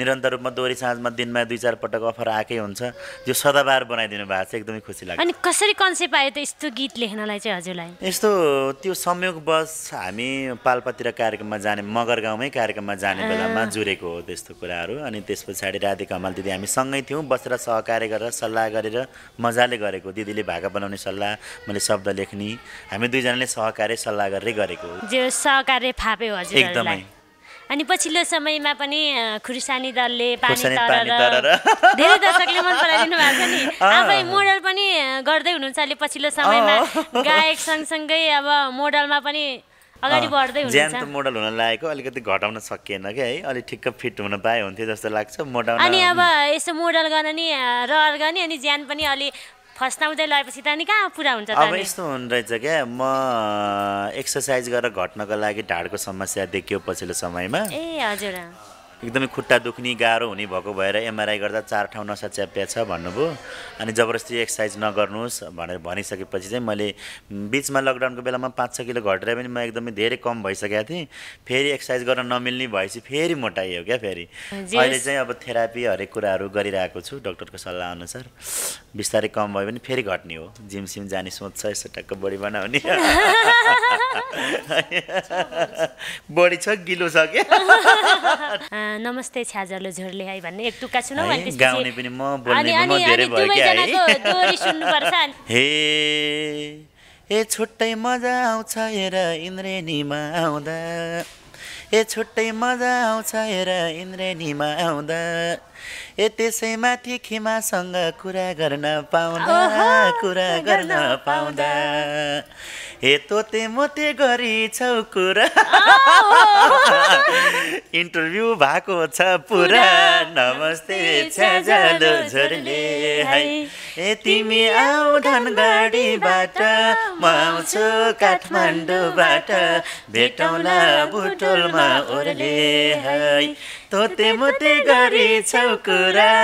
निरन्तर रूपमा दोरी साँझमा दिनमा दुई चार पटक अफर आएकै हुन्छ यो सदाबार बनाइदिनु भएको छ एकदमै खुसी लाग्छ अनि कसरी कन्सेप्ट आयो त यस्तो गीत लेख्नलाई चाहिँ हजुरलाई यस्तो त्यो संयोगवश हामी पाल्पातिर कार्यक्रममा जाने मगर गाउँमै कार्यक्रममा जाने बेलामा जुरेको हो त्यस्तो कुराहरू कुराहरू अनि त्यस पछाडि राधे कमाल दिदी हामी सँगै थियौँ बसेर सहकार्य गरेर सल्लाह गरेर मजाले गरेको दिदीले भाका बनाउने सल्लाह मैले शब्द लेख्ने हामी दुईजनाले सहकार्य सल्लाह गरेरै गरेको सहकार्य फाप्यो हजुर एकदमै अनि पछिल्लो समयमा पनि खुर्सानी दलले धेरै दर्शकले मन पराइदिनु भएको छ नि आफै मोडल पनि गर्दै हुनुहुन्छ अहिले पछिल्लो समयमा गायक सँगसँगै अब मोडलमा पनि अगाडि बढ्दै त मोडल हुन लागेको अलिकति घटाउन सकिएन क्या है अलिक ठिक्क फिट हुन पाए हुन्थ्यो जस्तो लाग्छ मोडल अनि अब यसो मोडल गर्न नि रहर गर्ने अनि ज्यान पनि अलि फस्टाउँदै लगाएपछि त नि कहाँ पुरा हुन्छ अब यस्तो हुँदो रहेछ क्या म एक्सर्साइज गरेर घट्नको लागि ढाडको समस्या देखियो पछिल्लो समयमा ए हजुर एकदमै खुट्टा दुख्ने गाह्रो हुने भएको भएर एमआरआई गर्दा चार ठाउँ नसा च्याप्या छ भन्नुभयो अनि जबरजस्ती एक्सर्साइज नगर्नुहोस् भनेर भनिसकेपछि चाहिँ मैले बिचमा लकडाउनको बेलामा पाँच छ किलो घटेर पनि म एकदमै धेरै कम भइसकेको थिएँ फेरि एक्सर्साइज गर्न नमिल्ने भएपछि फेरि मोटाइयो क्या फेरि अहिले चाहिँ अब थेरापी हरेक कुराहरू गरिरहेको छु डक्टरको सल्लाह अनुसार बिस्तारै कम भयो भने फेरि घट्ने हो जिम सिम जाने सोच छ यसो टक्क बडी बनाउने बडी छ गिलो छ क्या नमस्ते छ्याजलो झोरले है भन्ने एक टुक्का सुनौ अनि त्यसपछि सुन्नुपर्छ हे ए छुट्टै मजा आउँछ हेर इन्द्रेनीमा आउँदा ए छुट्टै मजा आउँछ हेर इन्द्रेनीमा आउँदा ए माथि खिमासँग कुरा गर्न पाउँदा कुरा गर्न पाउँदा हे तोते मोते गरी छौ कुरा इन्टरभ्यू भएको छ पुरा नमस्ते छ्याजलो है ए तिमी आऊ धनगढीबाट म आउँछु काठमाडौँबाट भेटौला बुटोलमा ओर्ले है तोते मोते गरी छौ कुरा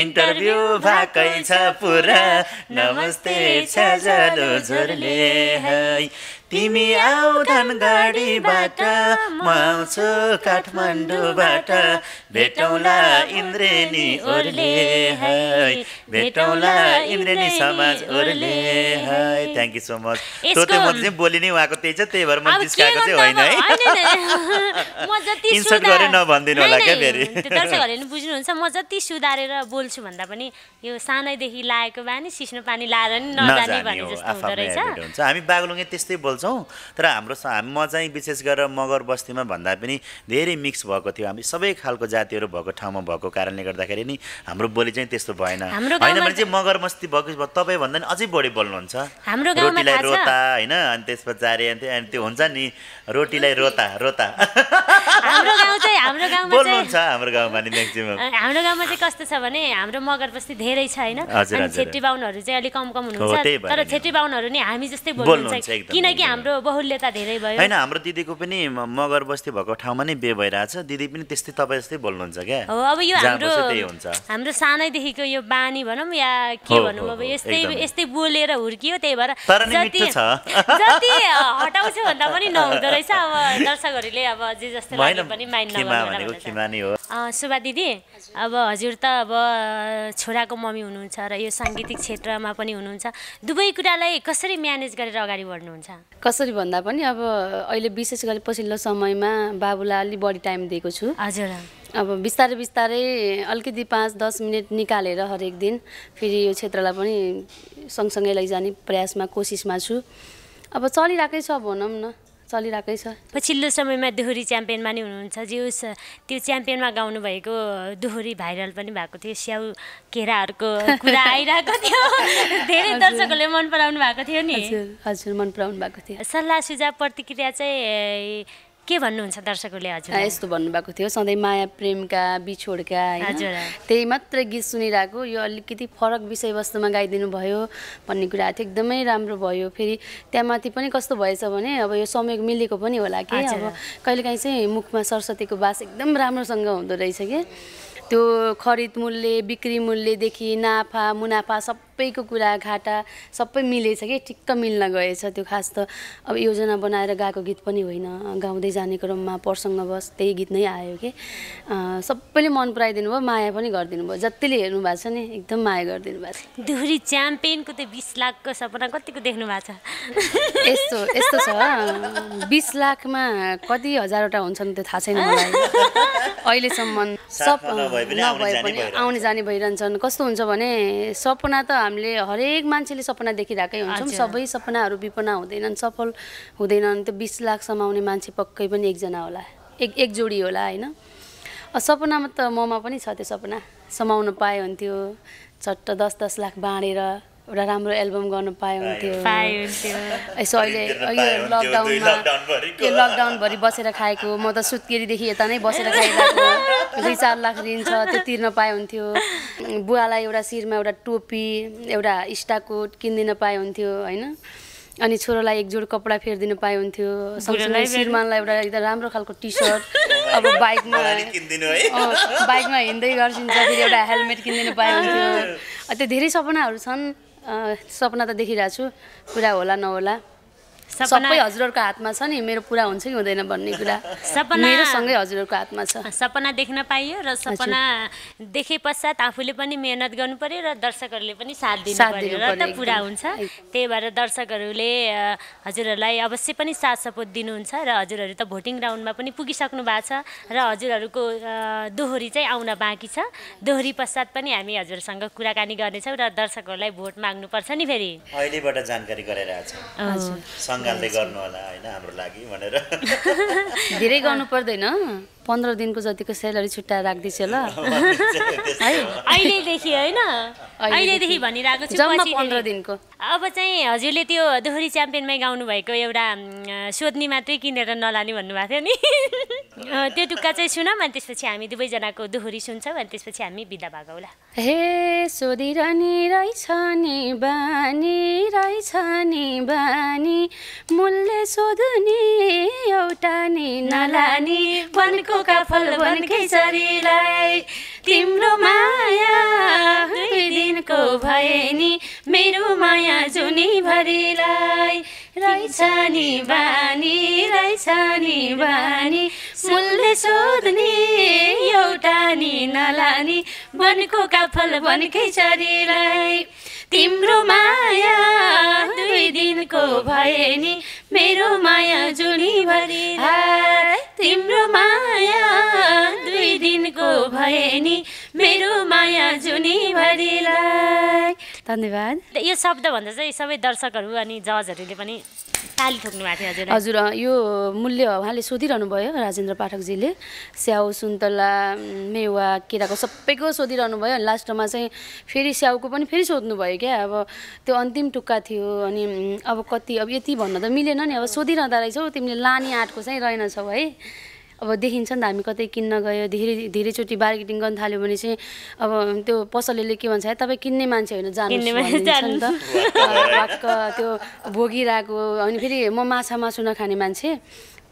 इन्टरभ्यू भएकै छ पुरा नमस्ते छ जानु झोरले है तिमी आऊ धनगढीबाट म आउँछु काठमाडौँबाट भेटौँला इन्द्रेणी ओर्ले है भेटौँला इन्द्रेणी समाज ओर्ले है थ्याङ्क यू सो मच त्यो त म चाहिँ बोली नै उहाँको त्यही छ त्यही भएर म जिस्काएको चाहिँ होइन है इन्सर्ट गरेर नभनिदिनु होला क्या फेरि बुझ्नुहुन्छ म जति सुधारेर बोल्छु भन्दा पनि यो सानैदेखि लागेको बानी सिस्नो पानी लाएर नि नजाने भन्ने जस्तो हुँदो रहेछ हामी बागलुङे त्यस्तै बोल्छ पाउँछौँ तर हाम्रो म चाहिँ विशेष गरेर मगर बस्तीमा भन्दा पनि धेरै मिक्स भएको थियो हामी सबै खालको जातिहरू भएको ठाउँमा भएको कारणले गर्दाखेरि नि हाम्रो बोली चाहिँ त्यस्तो भएन होइन भने चाहिँ मगर बस्ती भएको तपाईँभन्दा भन्दा नि अझै बढी बोल्नुहुन्छ रोटीलाई रोता होइन अनि त्यस पछाडि अनि त्यो हुन्छ नि रोटीलाई रोता रोता हाम्रो गाउँमा हाम्रो गाउँमा चाहिँ कस्तो छ भने हाम्रो मगर बस्ती धेरै छ होइन छेत्री बाहुनहरू चाहिँ अलिक कम कम हुनुहुन्छ तर छेत्री बाहुनहरू नि हामी जस्तै बोल्नुहुन्छ किनकि हाम्रो बहुल्यता धेरै भयो होइन हाम्रो दिदीको पनि मगर बस्ती भएको ठाउँमा नै बिहे भइरहेछ दिदी पनि त्यस्तै तपाईँ जस्तै बोल्नुहुन्छ क्या हो अब यो हाम्रो हाम्रो सानैदेखिको यो बानी भनौँ या के भनौँ अब यस्तै यस्तै बोलेर हुर्कियो त्यही भएर जति जति हटाउँछु भन्दा पनि नहुँदो रहेछ अब दर्शकहरूले अब जे जस्तो पनि माइन्ड दिदी अब हजुर त अब छोराको मम्मी हुनुहुन्छ र यो साङ्गीतिक क्षेत्रमा पनि हुनुहुन्छ दुवै कुरालाई कसरी म्यानेज गरेर अगाडि बढ्नुहुन्छ कसरी भन्दा पनि अब अहिले विशेष गरी पछिल्लो समयमा बाबुलाई अलिक बढी टाइम दिएको छु हजुर अब बिस्तारै बिस्तारै अलिकति पाँच दस मिनट निकालेर हरेक दिन फेरि यो क्षेत्रलाई पनि सँगसँगै लैजाने प्रयासमा कोसिसमा छु अब चलिरहेकै छ भनौँ न चलिरहेकै छ पछिल्लो समयमा दोहोरी च्याम्पियनमा नै हुनुहुन्छ जे होस् त्यो च्याम्पियनमा गाउनुभएको दोहोरी भाइरल पनि भएको थियो स्याउ केराहरूको कुरा आइरहेको थियो धेरै दर्शकहरूले मन पराउनु भएको थियो नि हजुर मन पराउनु भएको थियो सल्लाह सुझाव प्रतिक्रिया चाहिँ के भन्नुहुन्छ दर्शकहरूले हजुर यस्तो भन्नुभएको थियो सधैँ माया प्रेमका बिछोडका हजुर त्यही मात्र गीत सुनिरहेको यो अलिकति फरक विषयवस्तुमा गाइदिनु भयो भन्ने कुरा थियो एकदमै राम्रो भयो फेरि त्यहाँमाथि पनि कस्तो भएछ भने अब यो समय मिलेको पनि होला कि अब कहिलेकाहीँ चाहिँ मुखमा सरस्वतीको बास एकदम राम्रोसँग हुँदो रहेछ कि त्यो खरिद मूल्य बिक्री मूल्यदेखि नाफा मुनाफा सब सबैको कुरा घाटा सबै मिलेछ कि ठिक्क मिल्न गएछ त्यो खास त अब योजना बनाएर गाएको गीत पनि होइन गाउँदै जाने क्रममा पर्सँग बस त्यही गीत नै आयो कि सबैले मन पराइदिनु भयो माया पनि गरिदिनु भयो जतिले हेर्नु भएको छ नि एकदम माया गरिदिनु भएको छ दुहुरी च्याम्पियनको त्यो बिस लाखको सपना कतिको देख्नु भएको छ यस्तो यस्तो छ बिस लाखमा कति हजारवटा हुन्छन् त्यो थाहा छैन मलाई अहिलेसम्म सब नभए पनि आउने जाने भइरहन्छन् कस्तो हुन्छ भने सपना त हामीले हरेक मान्छेले सपना देखिरहेकै हुन्छौँ सबै सपनाहरू विपना हुँदैनन् सफल हुँदैनन् त्यो बिस लाख समाउने मान्छे पक्कै पनि एकजना होला एक एक जोडी होला होइन सपनामा त ममा पनि छ त्यो सपना समाउन पाए हुन्थ्यो चट्ट दस दस लाख बाँडेर एउटा राम्रो एल्बम गर्नु पाए हुन्थ्यो यसो अहिले अहिले लकडाउनमा लकडाउनभरि बसेर खाएको म त सुत्केरीदेखि यता नै बसेर खाइरहेको दुई चार लाख ऋण छ त्यो तिर्न पाए हुन्थ्यो बुवालाई एउटा शिरमा एउटा टोपी एउटा इस्टाकोट किनिदिन पाए हुन्थ्यो होइन अनि छोरालाई एकजोड कपडा फेरिदिनु पाए हुन्थ्यो सँगसँगै श्रीमानलाई एउटा एकदम राम्रो खालको टी सर्ट अब बाइकमा बाइकमा हिँड्दै गर्छिन्छ फेरि एउटा हेलमेट किनिदिनु पाए हुन्थ्यो त्यो धेरै सपनाहरू छन् सपना त देखिरहेको छु पुरा होला नहोला सबै हजुरहरूको हातमा छ नि मेरो पुरा हुन्छ कि हुँदैन भन्ने कुरा सपना सँगै हजुरहरूको हातमा छ सपना देख्न पाइयो र सपना देखे पश्चात आफूले पनि मेहनत गर्नु पर्यो र दर्शकहरूले पनि साथ दिनु पर्यो र त पुरा हुन्छ त्यही भएर दर्शकहरूले हजुरहरूलाई अवश्य पनि साथ सपोर्ट दिनुहुन्छ र हजुरहरू त भोटिङ राउन्डमा पनि पुगिसक्नु भएको छ र हजुरहरूको दोहोरी चाहिँ आउन बाँकी छ दोहोरी पश्चात पनि हामी हजुरसँग कुराकानी गर्नेछौँ र दर्शकहरूलाई भोट माग्नुपर्छ नि फेरि अहिलेबाट जानकारी गराइरहेको छ बङ्गालले गर्नु होला होइन हाम्रो लागि भनेर धेरै गर्नु पर्दैन पन्ध्र दिनको जतिको सेलरी छुट्टा राखिदिन्छु ल अहिलेदेखि होइन अहिलेदेखि भनिरहेको छु जम्मा पन्ध्र दिनको अब चाहिँ हजुरले त्यो दोहोरी च्याम्पियनमै गाउनुभएको एउटा सोध्ने मात्रै किनेर नलाने भन्नुभएको थियो नि त्यो टुक्का चाहिँ सुनौँ अनि त्यसपछि हामी दुवैजनाको दोहोरी सुन्छौँ अनि त्यसपछि हामी बिदा भएको होला हे सोधिरहने रहेछ नि बानी रहेछ नि बानी मूल्य सोध्ने एउटा नि नलानी वनको काफल वनकै शरीरलाई तिम्रो माया दिनको भए नि मेरो माया जुनी भरिलाई रहेछ नि बानी रहेछ नि बानी मूल्य सोध्ने एउटा नि नलानी वनको काफल बनकै चरीलाई तिम्रो माया दुई दिनको भए नि मेरो माया जुनी भरिलाई तिम्रो माया दुई दिनको भए नि मेरो माया जुनी भरिलाई धन्यवाद यो शब्दभन्दा चाहिँ सबै दर्शकहरू अनि जजहरूले पनि ताली ठोक्नु भएको थियो हजुर हजुर यो मूल्य उहाँले सोधिरहनु भयो राजेन्द्र पाठकजीले स्याउ सुन्तला मेवा केराको सबैको सोधिरहनु भयो अनि लास्टमा चाहिँ फेरि स्याउको पनि फेरि सोध्नु भयो क्या अब त्यो अन्तिम टुक्का थियो अनि अब कति अब यति भन्न त मिलेन नि अब सोधिरहँदो रहेछौ तिमीले लाने आँटको चाहिँ रहेनछौ है अब देखिन्छ नि त हामी कतै किन्न गयो धेरै धेरैचोटि बार्गेनिङ गर्न थाल्यो भने चाहिँ अब त्यो पसलेले के भन्छ है तपाईँ किन्ने मान्छे होइन जानु त वाक्क त्यो भोगिरहेको अनि फेरि म माछा मासु नखाने मान्छे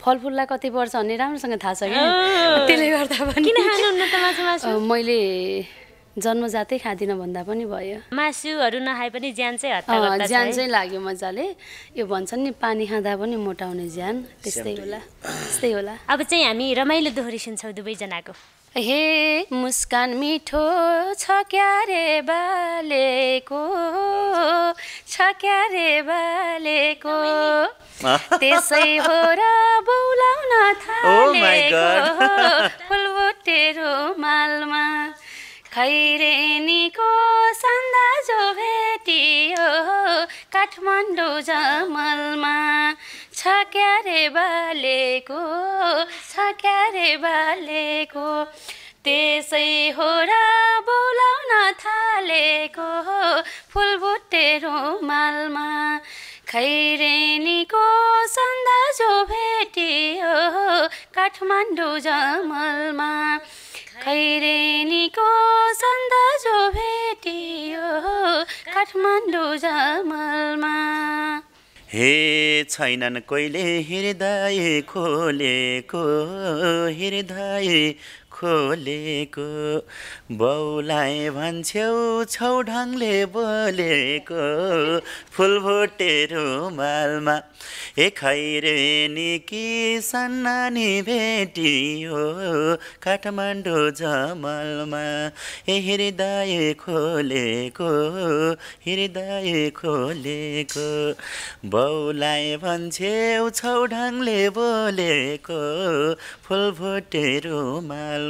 फलफुललाई कति पर्छ भन्ने राम्रोसँग थाहा छ कि त्यसले गर्दा पनि मैले जन्मजातै खाँदिनँ भन्दा पनि भयो मासुहरू नखाए पनि ज्यान चाहिँ ज्यान चाहिँ लाग्यो मजाले यो भन्छन् नि पानी खाँदा पनि मोटाउने ज्यान त्यस्तै होला त्यस्तै होला अब चाहिँ हामी रमाइलो दोहोरी सुन्छौँ दुवैजनाको हे मुस्कान मिठो छ क्यारे बालेको छ क्यारे बालेको त्यसै हो र बोलाउन oh थालेको फुलबुटे रुमालमा खैरेनीको सन्दा जो भेटियो काठमाडौँ जमलमा छ क्यारे बालेको छ क्यारे बालेको त्यसै हो र बोलाउन थालेको फुलबुट्टे रुमालमा खैरेनीको सन्दा जो भेटियो काठमाडौँ जमलमा खैरेनीको सन्दाजो भेटियो काठमाडौँ जमलमा हे छैनन् कहिले हृदय खोलेको हृदय खोलेको बाउलाई भन्छौ छौ ढङ्गले बोलेको फुल भोटे रुमालमा ए खैरे कि सन्नानी भेटियो काठमाडौँ जमलमा ए हृदय खोलेको हृदय खोलेको बाउलाई भन्छौ छौ ढङ्गले बोलेको फुल भोटे रुमाल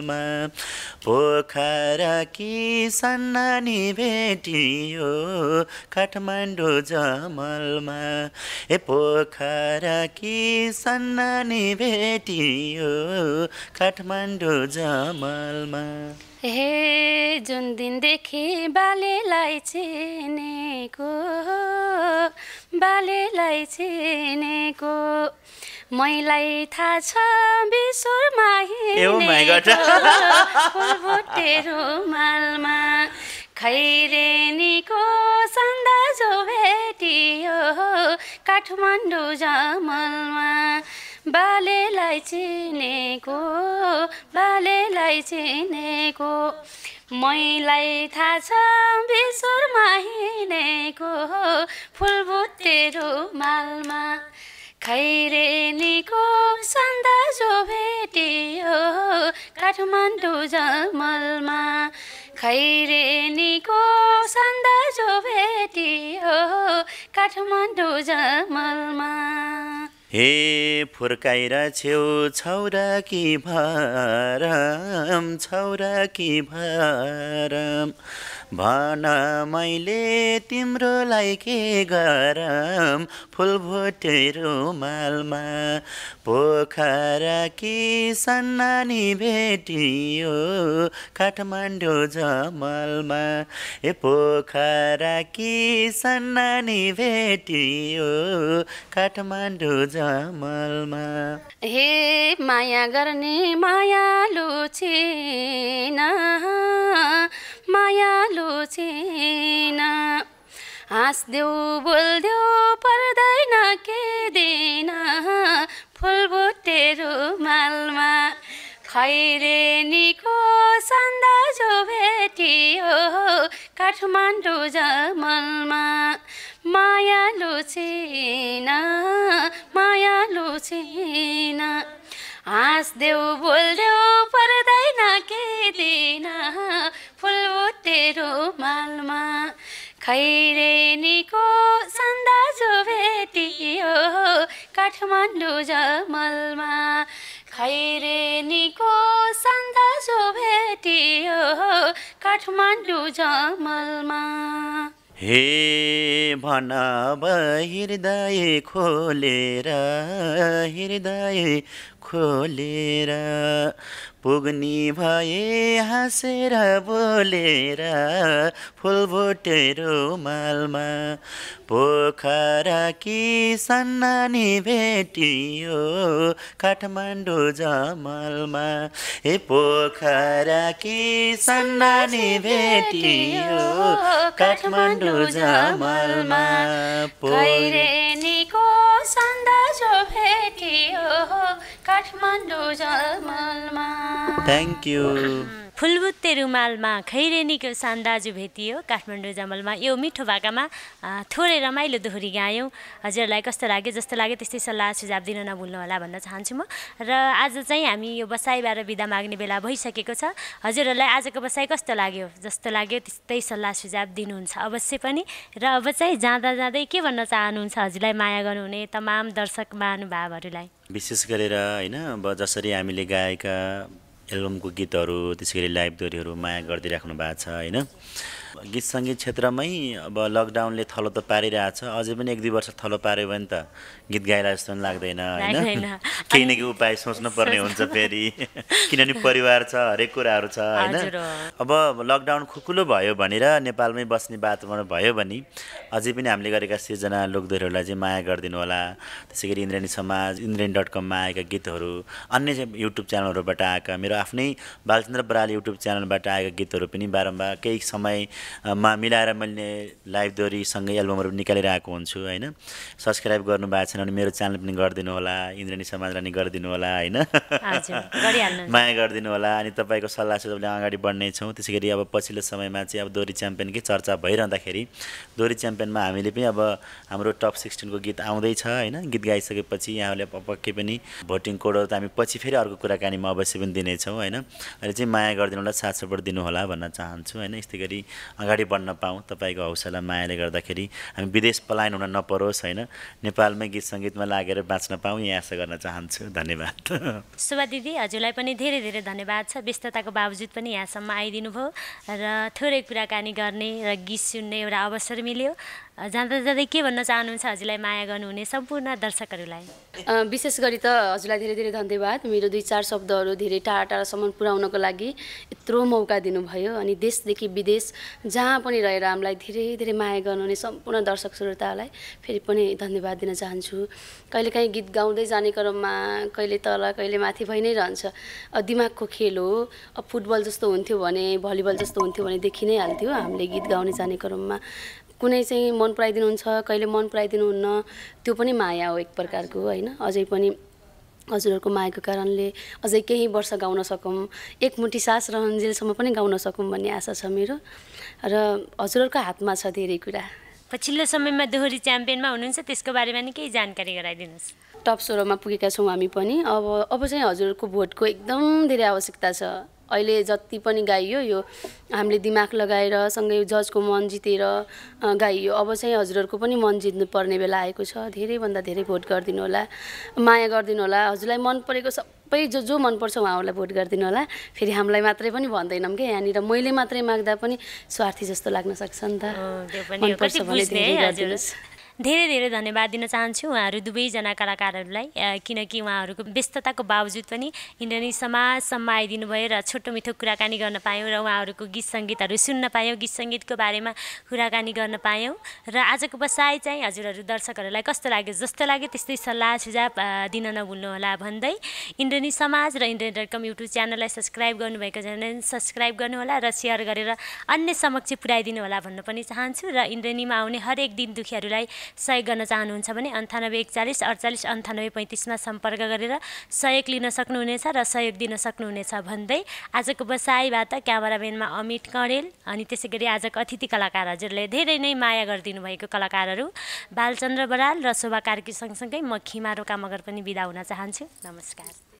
पोखरा कि सन्नानी भेटियो काठमाडौँ जमलमा ए पोखरा कि सन्नानी भेटियो काठमाडौँ जमलमा हे जुन दिनदेखि बालेलाई चिनेको बालेलाई चिनेको मैलाई थाहा छ बिसुरमा oh फुलबुटेरो मालमा खैरेनीको सन्दाजो भेटियो काठमाडौँ जमलमा बालेलाई चिनेको बालेलाई चिनेको मैलाई थाहा छ बिसुरमा हिँडेको फुलबुट्टे रुमालमा खैरेनीको सन्दाजो जो भेटियो काठमाडौँ जलमलमा खैरेनीको सन्दाजो जो भेटियो काठमाडौँ जलमलमा हे फुर्काएर छेउ छौरा कि भरम छौरा कि भारम भन मैले तिम्रोलाई के गरम फुल भोटे रुमालमा पोखरा कि सन्नानी भेटियो काठमाडौँ जमलमा ए पोखरा कि सन्नानी भेटियो काठमाडौँ जमलमा हे माया गर्ने माया लुची पर्सेन हाँस्देऊ बोल्देऊ पर्दैन के दिन रुमाल मालमा खैरेनीको सन्दा जो भेटियो काठमाडौँ जमलमा माया लुचिन माया लुचिन हाँस्देऊ बोल्देऊ पर्दैन के दिन फुल तेरो मालमा खैरेनीको सन्दा भेटियो काठमाडौँ जमलमा खैरेनीको सन्दा भेटियो काठमाडौँ जमलमा हे भन हृदय खोलेर हृदय खोलेर पुग्ने भए हाँसेर बोलेर फुलबुटे रुमालमा पोखरा कि सन्नानी भेटियो काठमाडौँ जमलमा ए पोखरा कि सन्नानी भेटियो काठमाडौँ जमलमा पोरेनीको सन्दाजो भेटियो काठमाडौँ जलमलमा थ्याङ्क यू फुलबुत्ते रुमालमा खैरेनीको सान दाजु भेटियो काठमाडौँ जमलमा यो मिठो भाकामा थोरै रमाइलो दोहोरी गायौँ हजुरहरूलाई कस्तो लाग्यो जस्तो लाग्यो त्यस्तै सल्लाह सुझाव दिन नभुल्नु होला भन्न चाहन्छु म र आज चाहिँ हामी यो बसाइबाट बिदा माग्ने बेला भइसकेको छ हजुरहरूलाई आजको बसाइ कस्तो लाग्यो जस्तो लाग्यो त्यस्तै सल्लाह सुझाव दिनुहुन्छ अवश्य पनि र अब चाहिँ जाँदा जाँदै के भन्न चाहनुहुन्छ हजुरलाई माया गर्नुहुने तमाम दर्शक महानुभावहरूलाई विशेष गरेर होइन अब जसरी हामीले गाएका एल्बमको गीतहरू त्यसै गरी लाइभ दोहोरीहरू माया गरिदिइराख्नु भएको छ होइन गीत सङ्गीत क्षेत्रमै अब लकडाउनले थलो त पारिरहेछ अझै पनि एक दुई वर्ष थलो पाऱ्यो भने त गीत गाएला जस्तो पनि लाग्दैन होइन केही न केही उपाय सोच्नु पर्ने हुन्छ फेरि किनभने परिवार छ हरेक कुराहरू छ होइन अब लकडाउन खुकुलो भयो भनेर नेपालमै बस्ने वातावरण भयो भने अझै पनि हामीले गरेका सिर्जना लोकदोहरूलाई चाहिँ माया गरिदिनु होला त्यसै गरी इन्द्रेणी समाज इन्द्रेणी डट कममा आएका गीतहरू अन्य युट्युब च्यानलहरूबाट आएका मेरो आफ्नै बालचन्द्र बराल युट्युब च्यानलबाट आएका गीतहरू पनि बारम्बार केही समयमा मिलाएर मैले लाइभ दोहोरीसँगै एल्बमहरू निकालेर आएको हुन्छु होइन सब्सक्राइब गर्नु भएको छ छैन भने मेरो च्यानल पनि गरिदिनु होला इन्द्रणी समाजलाई पनि गरिदिनु होला होइन माया गरिदिनु होला अनि तपाईँको सल्लाह सुझावले अगाडि बढ्ने छौँ त्यसै गरी अब पछिल्लो समयमा चाहिँ अब दोहोरी च्याम्पियनकै चर्चा भइरहँदाखेरि दोहोरी च्याम्पियनमा हामीले पनि अब हाम्रो टप सिक्सटिनको गीत आउँदैछ होइन गीत गाइसकेपछि यहाँहरूले पक्कै पनि भोटिङ कोडहरू त हामी पछि फेरि अर्को कुराकानीमा अवश्य पनि दिनेछौँ होइन अहिले चाहिँ माया गरिदिनु होला साथ सपोर्ट दिनुहोला भन्न चाहन्छु होइन यस्तै गरी अगाडि बढ्न पाऊँ तपाईँको हौसला मायाले गर्दाखेरि हामी विदेश पलायन हुन नपरोस् होइन नेपालमै गीत सङ्गीतमा लागेर बाँच्न पाऊँ यहाँ आशा गर्न चाहन्छु धन्यवाद सुभा दिदी हजुरलाई पनि धेरै धेरै धन्यवाद छ व्यस्तताको बावजुद पनि यहाँसम्म भयो र थोरै कुराकानी गर्ने र गीत सुन्ने एउटा अवसर मिल्यो जाँदा जाँदै के भन्न चाहनुहुन्छ हजुरलाई माया गर्नुहुने सम्पूर्ण दर्शकहरूलाई विशेष गरी त हजुरलाई धेरै धेरै धन्यवाद मेरो दुई चार शब्दहरू धेरै टाढा टाढासम्म पुर्याउनको लागि यत्रो मौका दिनुभयो अनि देशदेखि विदेश जहाँ पनि रहेर हामीलाई धेरै धेरै माया गर्नुहुने सम्पूर्ण दर्शक श्रोतालाई फेरि पनि धन्यवाद दिन चाहन्छु कहिलेकाहीँ गीत गाउँदै जाने क्रममा कहिले तल कहिले माथि भइ नै रहन्छ दिमागको खेल हो फुटबल जस्तो हुन्थ्यो भने भलिबल जस्तो हुन्थ्यो भने देखिनै नै हाल्थ्यो हामीले गीत गाउने जाने क्रममा कुनै चाहिँ मन पराइदिनुहुन्छ कहिले मन पराइदिनुहुन्न त्यो पनि माया हो एक प्रकारको होइन अझै पनि हजुरहरूको मायाको कारणले अझै केही वर्ष गाउन सकौँ एकमुठी सास रहन्जेलसम्म पनि गाउन सकौँ भन्ने आशा छ मेरो र हजुरहरूको हातमा छ धेरै कुरा पछिल्लो समयमा दोहोरी च्याम्पियनमा हुनुहुन्छ त्यसको बारेमा नि केही जानकारी गराइदिनुहोस् टप सोह्रमा पुगेका छौँ हामी पनि अब अब चाहिँ हजुरहरूको भोटको एकदम धेरै आवश्यकता छ अहिले जति पनि गाइयो यो हामीले दिमाग लगाएर सँगै जजको मन जितेर गाइयो अब चाहिँ हजुरहरूको पनि मन जित्नु पर्ने बेला आएको छ धेरैभन्दा धेरै भोट गरिदिनु होला माया गरिदिनु होला हजुरलाई मन परेको सबै जो जो मनपर्छ उहाँहरूलाई भोट गरिदिनु होला फेरि हामीलाई मात्रै पनि भन्दैनौँ कि यहाँनिर मैले मात्रै माग्दा पनि स्वार्थी जस्तो लाग्न सक्छ नि त धेरै धेरै धन्यवाद दिन चाहन्छु उहाँहरू दुवैजना कलाकारहरूलाई किनकि उहाँहरूको व्यस्तताको बावजुद पनि इन्द्रनी समाजसम्म आइदिनु भयो र छोटो मिठो कुराकानी गर्न पायौँ र उहाँहरूको गीत सङ्गीतहरू सुन्न पायौँ गीत सङ्गीतको बारेमा कुराकानी गर्न पायौँ र आजको बसाइ चाहिँ हजुरहरू दर्शकहरूलाई कस्तो लाग्यो जस्तो लाग्यो त्यस्तै सल्लाह सुझाव दिन नभुल्नुहोला भन्दै इन्द्रनी समाज र इन्द्रनी डट कम युट्युब च्यानललाई सब्सक्राइब गर्नुभएको भने सब्सक्राइब गर्नुहोला र सेयर गरेर अन्य समक्ष पुऱ्याइदिनु होला भन्न पनि चाहन्छु र इन्द्रनीमा आउने हरेक दिन दुखीहरूलाई सहयोग गर्न चाहनुहुन्छ भने अन्ठानब्बे एकचालिस अडचालिस अन्ठानब्बे पैँतिसमा सम्पर्क गरेर सहयोग लिन सक्नुहुनेछ र सहयोग दिन सक्नुहुनेछ भन्दै आजको बसाइबाट क्यामराम्यानमा अमित कणेल अनि त्यसै गरी आजको अतिथि कलाकार हजुरले धेरै नै माया गरिदिनु भएको कलाकारहरू बालचन्द्र बराल र शोभा कार्की सँगसँगै म खिमा रोका मगर पनि बिदा हुन चाहन्छु नमस्कार